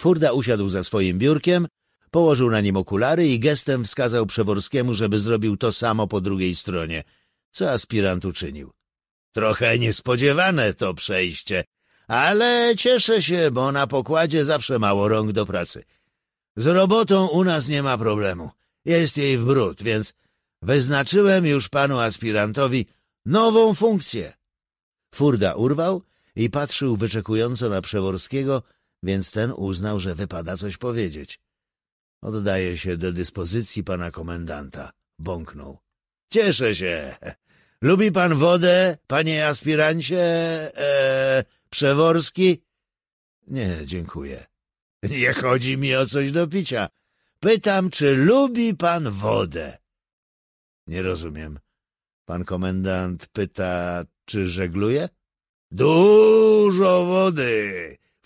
Furda usiadł za swoim biurkiem, Położył na nim okulary i gestem wskazał Przeworskiemu, żeby zrobił to samo po drugiej stronie, co aspirant uczynił. Trochę niespodziewane to przejście, ale cieszę się, bo na pokładzie zawsze mało rąk do pracy. Z robotą u nas nie ma problemu. Jest jej w bród, więc wyznaczyłem już panu aspirantowi nową funkcję. Furda urwał i patrzył wyczekująco na Przeworskiego, więc ten uznał, że wypada coś powiedzieć. Oddaję się do dyspozycji pana komendanta. Bąknął. Cieszę się. Lubi pan wodę, panie aspirancie e, Przeworski? Nie, dziękuję. Nie chodzi mi o coś do picia. Pytam, czy lubi pan wodę? Nie rozumiem. Pan komendant pyta, czy żegluje? Dużo wody!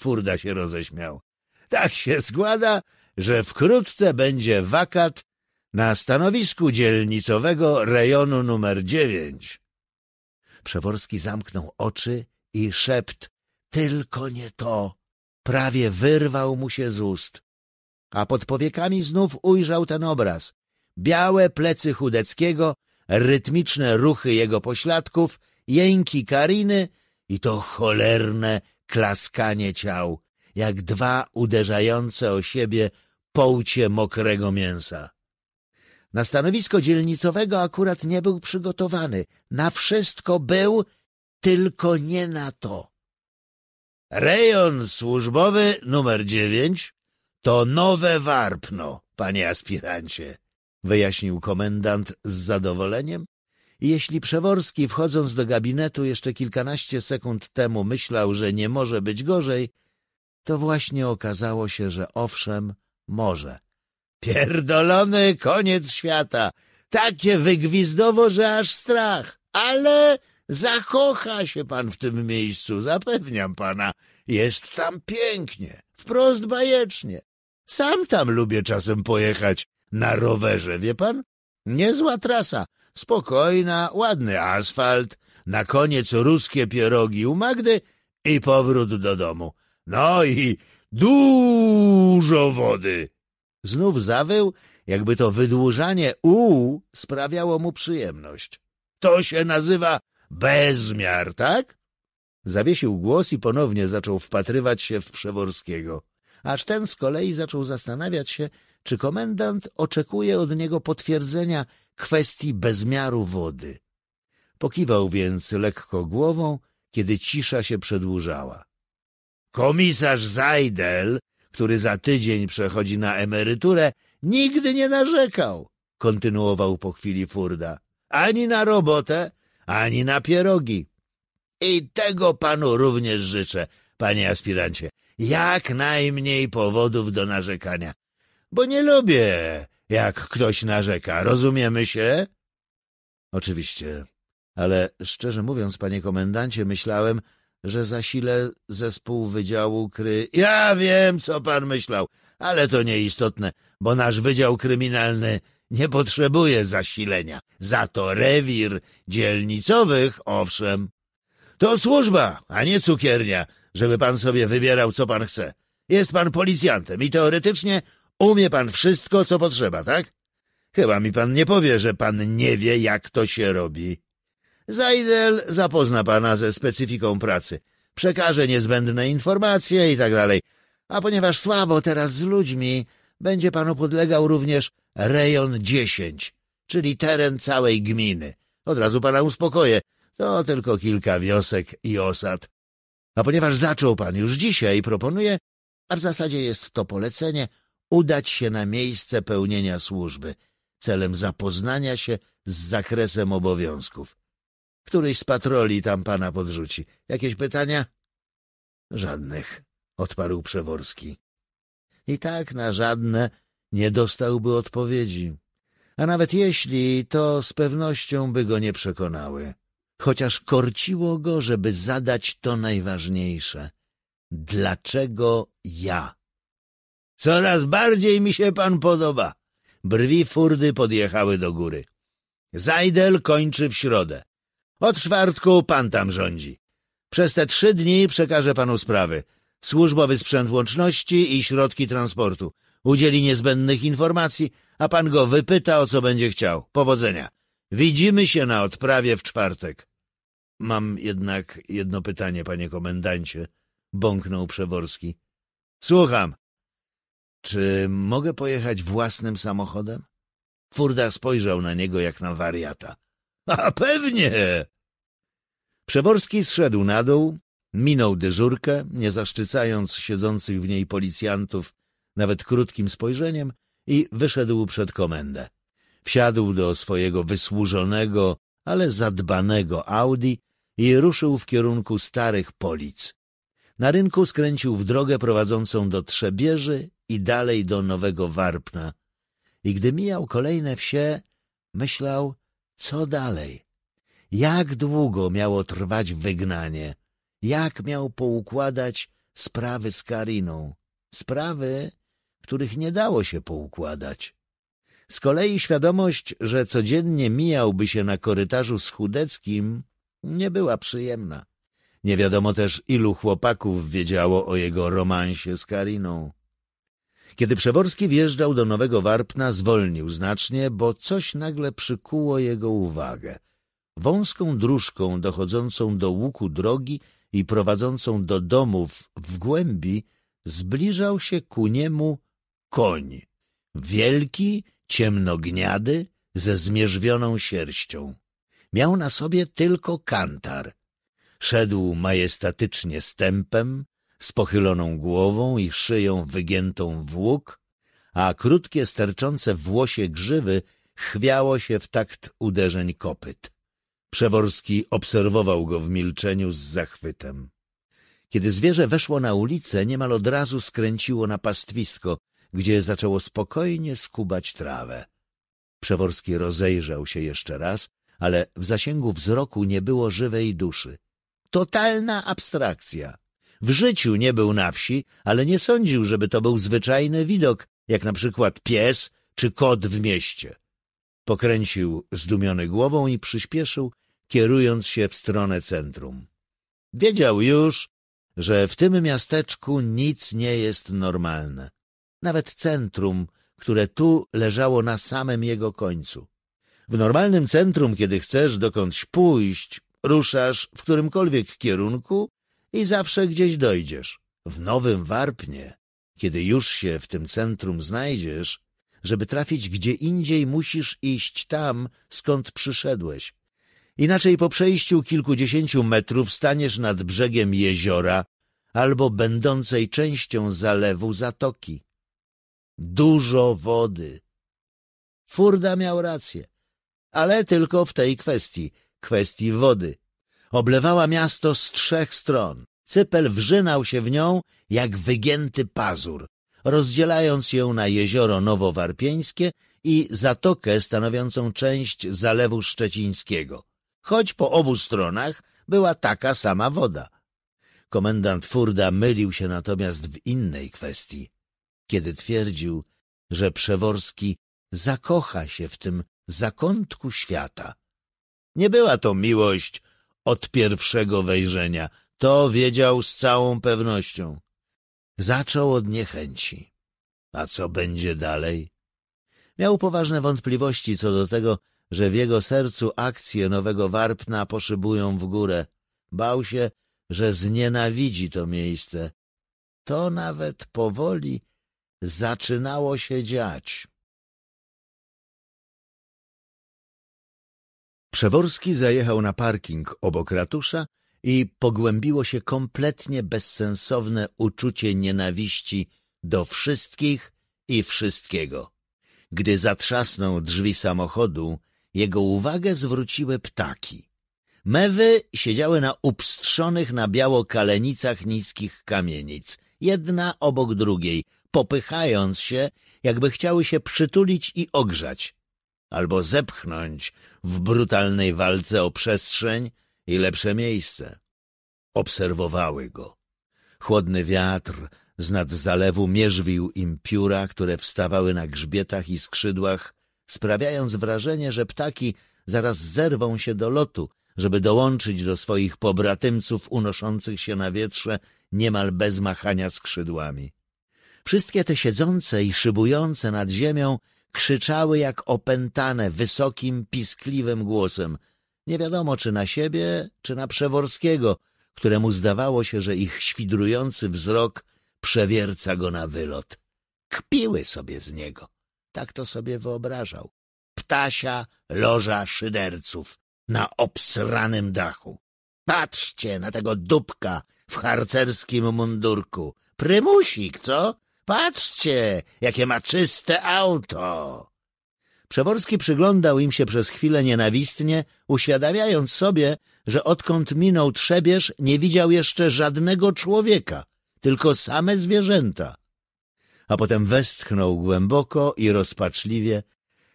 Furda się roześmiał. Tak się składa, że wkrótce będzie wakat na stanowisku dzielnicowego rejonu numer dziewięć. Przeworski zamknął oczy i szept tylko nie to prawie wyrwał mu się z ust. A pod powiekami znów ujrzał ten obraz. Białe plecy Chudeckiego, rytmiczne ruchy jego pośladków, jęki Kariny i to cholerne klaskanie ciał, jak dwa uderzające o siebie połcie mokrego mięsa. Na stanowisko dzielnicowego akurat nie był przygotowany. Na wszystko był, tylko nie na to. Rejon służbowy numer dziewięć to nowe Warpno, panie aspirancie, wyjaśnił komendant z zadowoleniem. I jeśli Przeworski, wchodząc do gabinetu jeszcze kilkanaście sekund temu myślał, że nie może być gorzej, to właśnie okazało się, że owszem, morze. Pierdolony koniec świata! Takie wygwizdowo, że aż strach! Ale zakocha się pan w tym miejscu, zapewniam pana. Jest tam pięknie, wprost bajecznie. Sam tam lubię czasem pojechać na rowerze, wie pan? Niezła trasa, spokojna, ładny asfalt, na koniec ruskie pierogi u Magdy i powrót do domu. No i Dużo wody! Znów zawył, jakby to wydłużanie u sprawiało mu przyjemność. To się nazywa bezmiar, tak? Zawiesił głos i ponownie zaczął wpatrywać się w Przeworskiego. Aż ten z kolei zaczął zastanawiać się, czy komendant oczekuje od niego potwierdzenia kwestii bezmiaru wody. Pokiwał więc lekko głową, kiedy cisza się przedłużała. Komisarz Zajdel, który za tydzień przechodzi na emeryturę, nigdy nie narzekał, kontynuował po chwili Furda, ani na robotę, ani na pierogi. I tego panu również życzę, panie aspirancie, jak najmniej powodów do narzekania, bo nie lubię, jak ktoś narzeka, rozumiemy się? Oczywiście, ale szczerze mówiąc, panie komendancie, myślałem, że zasilę zespół Wydziału Kry... Ja wiem, co pan myślał, ale to nieistotne, bo nasz Wydział Kryminalny nie potrzebuje zasilenia. Za to rewir dzielnicowych, owszem. To służba, a nie cukiernia, żeby pan sobie wybierał, co pan chce. Jest pan policjantem i teoretycznie umie pan wszystko, co potrzeba, tak? Chyba mi pan nie powie, że pan nie wie, jak to się robi. Zajdel zapozna pana ze specyfiką pracy, przekaże niezbędne informacje i tak dalej. A ponieważ słabo teraz z ludźmi, będzie panu podlegał również rejon 10, czyli teren całej gminy. Od razu pana uspokoję, to tylko kilka wiosek i osad. A ponieważ zaczął pan już dzisiaj, proponuję, a w zasadzie jest to polecenie, udać się na miejsce pełnienia służby, celem zapoznania się z zakresem obowiązków. Któryś z patroli tam pana podrzuci. Jakieś pytania? Żadnych, odparł Przeworski. I tak na żadne nie dostałby odpowiedzi. A nawet jeśli, to z pewnością by go nie przekonały. Chociaż korciło go, żeby zadać to najważniejsze. Dlaczego ja? Coraz bardziej mi się pan podoba. Brwi furdy podjechały do góry. Zajdel kończy w środę. Od czwartku pan tam rządzi. Przez te trzy dni przekażę panu sprawy. Służbowy sprzęt łączności i środki transportu. Udzieli niezbędnych informacji, a pan go wypyta, o co będzie chciał. Powodzenia. Widzimy się na odprawie w czwartek. Mam jednak jedno pytanie, panie komendancie, bąknął Przeworski. Słucham. Czy mogę pojechać własnym samochodem? Furda spojrzał na niego jak na wariata. A pewnie! Przeworski zszedł na dół, minął dyżurkę, nie zaszczycając siedzących w niej policjantów nawet krótkim spojrzeniem i wyszedł przed komendę. Wsiadł do swojego wysłużonego, ale zadbanego Audi i ruszył w kierunku starych polic. Na rynku skręcił w drogę prowadzącą do Trzebieży i dalej do Nowego Warpna. I gdy mijał kolejne wsie, myślał, co dalej? Jak długo miało trwać wygnanie? Jak miał poukładać sprawy z Kariną? Sprawy, których nie dało się poukładać. Z kolei świadomość, że codziennie mijałby się na korytarzu z Chudeckim, nie była przyjemna. Nie wiadomo też, ilu chłopaków wiedziało o jego romansie z Kariną. Kiedy Przeworski wjeżdżał do Nowego Warpna, zwolnił znacznie, bo coś nagle przykuło jego uwagę. Wąską dróżką dochodzącą do łuku drogi i prowadzącą do domów w głębi zbliżał się ku niemu koń. Wielki, ciemnogniady, ze zmierzwioną sierścią. Miał na sobie tylko kantar. Szedł majestatycznie stępem, z pochyloną głową i szyją wygiętą w łuk, a krótkie sterczące włosie grzywy chwiało się w takt uderzeń kopyt. Przeworski obserwował go w milczeniu z zachwytem. Kiedy zwierzę weszło na ulicę, niemal od razu skręciło na pastwisko, gdzie zaczęło spokojnie skubać trawę. Przeworski rozejrzał się jeszcze raz, ale w zasięgu wzroku nie było żywej duszy. Totalna abstrakcja. W życiu nie był na wsi, ale nie sądził, żeby to był zwyczajny widok, jak na przykład pies czy kot w mieście. Pokręcił zdumiony głową i przyspieszył, kierując się w stronę centrum. Wiedział już, że w tym miasteczku nic nie jest normalne. Nawet centrum, które tu leżało na samym jego końcu. W normalnym centrum, kiedy chcesz dokądś pójść, ruszasz w którymkolwiek kierunku i zawsze gdzieś dojdziesz. W Nowym Warpnie, kiedy już się w tym centrum znajdziesz, żeby trafić gdzie indziej, musisz iść tam, skąd przyszedłeś. Inaczej po przejściu kilkudziesięciu metrów staniesz nad brzegiem jeziora albo będącej częścią zalewu zatoki. Dużo wody. Furda miał rację, ale tylko w tej kwestii, kwestii wody. Oblewała miasto z trzech stron. Cypel wrzynał się w nią jak wygięty pazur, rozdzielając ją na jezioro Nowowarpieńskie i zatokę stanowiącą część Zalewu Szczecińskiego. Choć po obu stronach była taka sama woda. Komendant Furda mylił się natomiast w innej kwestii, kiedy twierdził, że Przeworski zakocha się w tym zakątku świata. Nie była to miłość od pierwszego wejrzenia. To wiedział z całą pewnością. Zaczął od niechęci. A co będzie dalej? Miał poważne wątpliwości co do tego, że w jego sercu akcje nowego warpna poszybują w górę. Bał się, że znienawidzi to miejsce. To nawet powoli zaczynało się dziać. Przeworski zajechał na parking obok ratusza i pogłębiło się kompletnie bezsensowne uczucie nienawiści do wszystkich i wszystkiego. Gdy zatrzasnął drzwi samochodu, jego uwagę zwróciły ptaki. Mewy siedziały na upstrzonych na biało kalenicach niskich kamienic, jedna obok drugiej, popychając się, jakby chciały się przytulić i ogrzać albo zepchnąć w brutalnej walce o przestrzeń i lepsze miejsce. Obserwowały go. Chłodny wiatr z nad zalewu mierzwił im pióra, które wstawały na grzbietach i skrzydłach, sprawiając wrażenie, że ptaki zaraz zerwą się do lotu, żeby dołączyć do swoich pobratymców unoszących się na wietrze niemal bez machania skrzydłami. Wszystkie te siedzące i szybujące nad ziemią Krzyczały jak opętane, wysokim, piskliwym głosem. Nie wiadomo, czy na siebie, czy na Przeworskiego, któremu zdawało się, że ich świdrujący wzrok przewierca go na wylot. Kpiły sobie z niego. Tak to sobie wyobrażał. Ptasia loża szyderców na obsranym dachu. Patrzcie na tego dupka w harcerskim mundurku. Prymusik, co? Patrzcie, jakie ma czyste auto! Przeworski przyglądał im się przez chwilę nienawistnie, uświadamiając sobie, że odkąd minął trzebież, nie widział jeszcze żadnego człowieka, tylko same zwierzęta. A potem westchnął głęboko i rozpaczliwie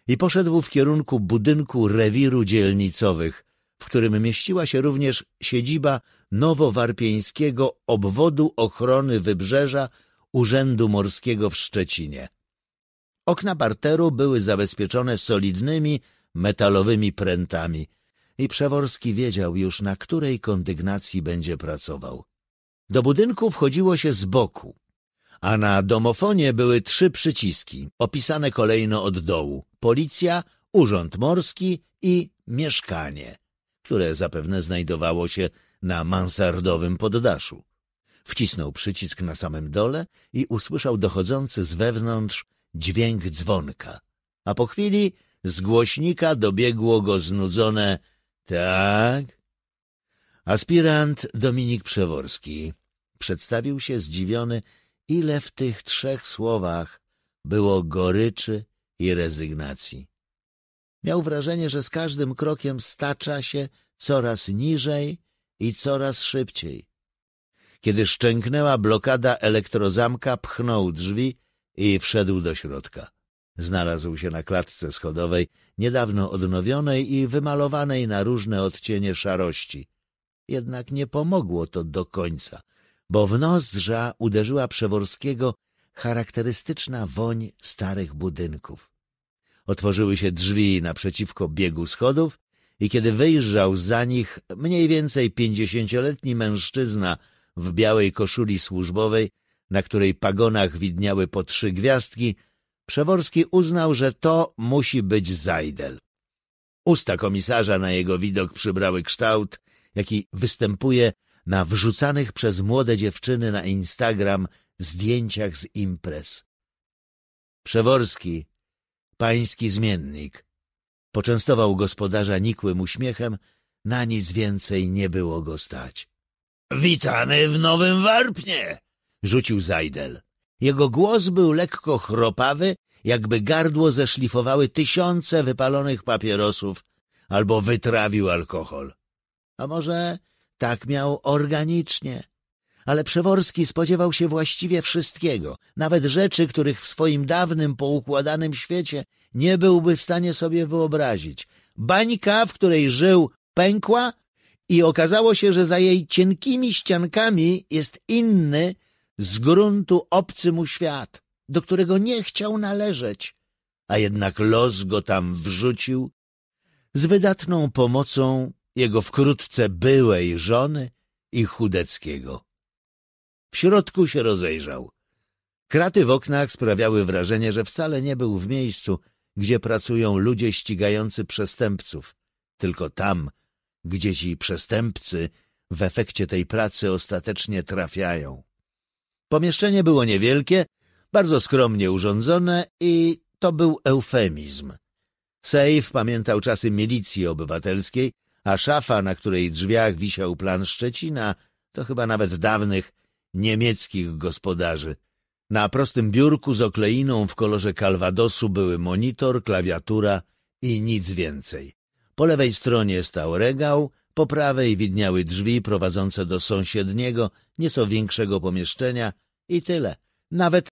i poszedł w kierunku budynku rewiru dzielnicowych, w którym mieściła się również siedziba nowowarpieńskiego obwodu ochrony wybrzeża Urzędu Morskiego w Szczecinie. Okna parteru były zabezpieczone solidnymi, metalowymi prętami i Przeworski wiedział już, na której kondygnacji będzie pracował. Do budynku wchodziło się z boku, a na domofonie były trzy przyciski, opisane kolejno od dołu. Policja, Urząd Morski i Mieszkanie, które zapewne znajdowało się na mansardowym poddaszu. Wcisnął przycisk na samym dole i usłyszał dochodzący z wewnątrz dźwięk dzwonka. A po chwili z głośnika dobiegło go znudzone tak. Aspirant Dominik Przeworski przedstawił się zdziwiony, ile w tych trzech słowach było goryczy i rezygnacji. Miał wrażenie, że z każdym krokiem stacza się coraz niżej i coraz szybciej. Kiedy szczęknęła blokada elektrozamka, pchnął drzwi i wszedł do środka. Znalazł się na klatce schodowej, niedawno odnowionej i wymalowanej na różne odcienie szarości. Jednak nie pomogło to do końca, bo w nozdrza uderzyła Przeworskiego charakterystyczna woń starych budynków. Otworzyły się drzwi naprzeciwko biegu schodów i kiedy wyjrzał za nich mniej więcej pięćdziesięcioletni mężczyzna w białej koszuli służbowej, na której pagonach widniały po trzy gwiazdki, Przeworski uznał, że to musi być Zajdel. Usta komisarza na jego widok przybrały kształt, jaki występuje na wrzucanych przez młode dziewczyny na Instagram zdjęciach z imprez. Przeworski, pański zmiennik, poczęstował gospodarza nikłym uśmiechem, na nic więcej nie było go stać. Witamy w nowym warpnie! rzucił Zajdel. Jego głos był lekko chropawy, jakby gardło zeszlifowały tysiące wypalonych papierosów albo wytrawił alkohol. A może tak miał organicznie? Ale Przeworski spodziewał się właściwie wszystkiego, nawet rzeczy, których w swoim dawnym, poukładanym świecie nie byłby w stanie sobie wyobrazić. Bańka, w której żył, pękła, i okazało się, że za jej cienkimi ściankami jest inny, z gruntu obcy mu świat, do którego nie chciał należeć, a jednak los go tam wrzucił. Z wydatną pomocą jego wkrótce byłej żony i chudeckiego. W środku się rozejrzał. Kraty w oknach sprawiały wrażenie, że wcale nie był w miejscu, gdzie pracują ludzie ścigający przestępców, tylko tam, gdzie ci przestępcy w efekcie tej pracy ostatecznie trafiają. Pomieszczenie było niewielkie, bardzo skromnie urządzone i to był eufemizm. Sejf pamiętał czasy milicji obywatelskiej, a szafa, na której drzwiach wisiał plan Szczecina, to chyba nawet dawnych niemieckich gospodarzy. Na prostym biurku z okleiną w kolorze kalwadosu były monitor, klawiatura i nic więcej. Po lewej stronie stał regał, po prawej widniały drzwi prowadzące do sąsiedniego, nieco większego pomieszczenia i tyle. Nawet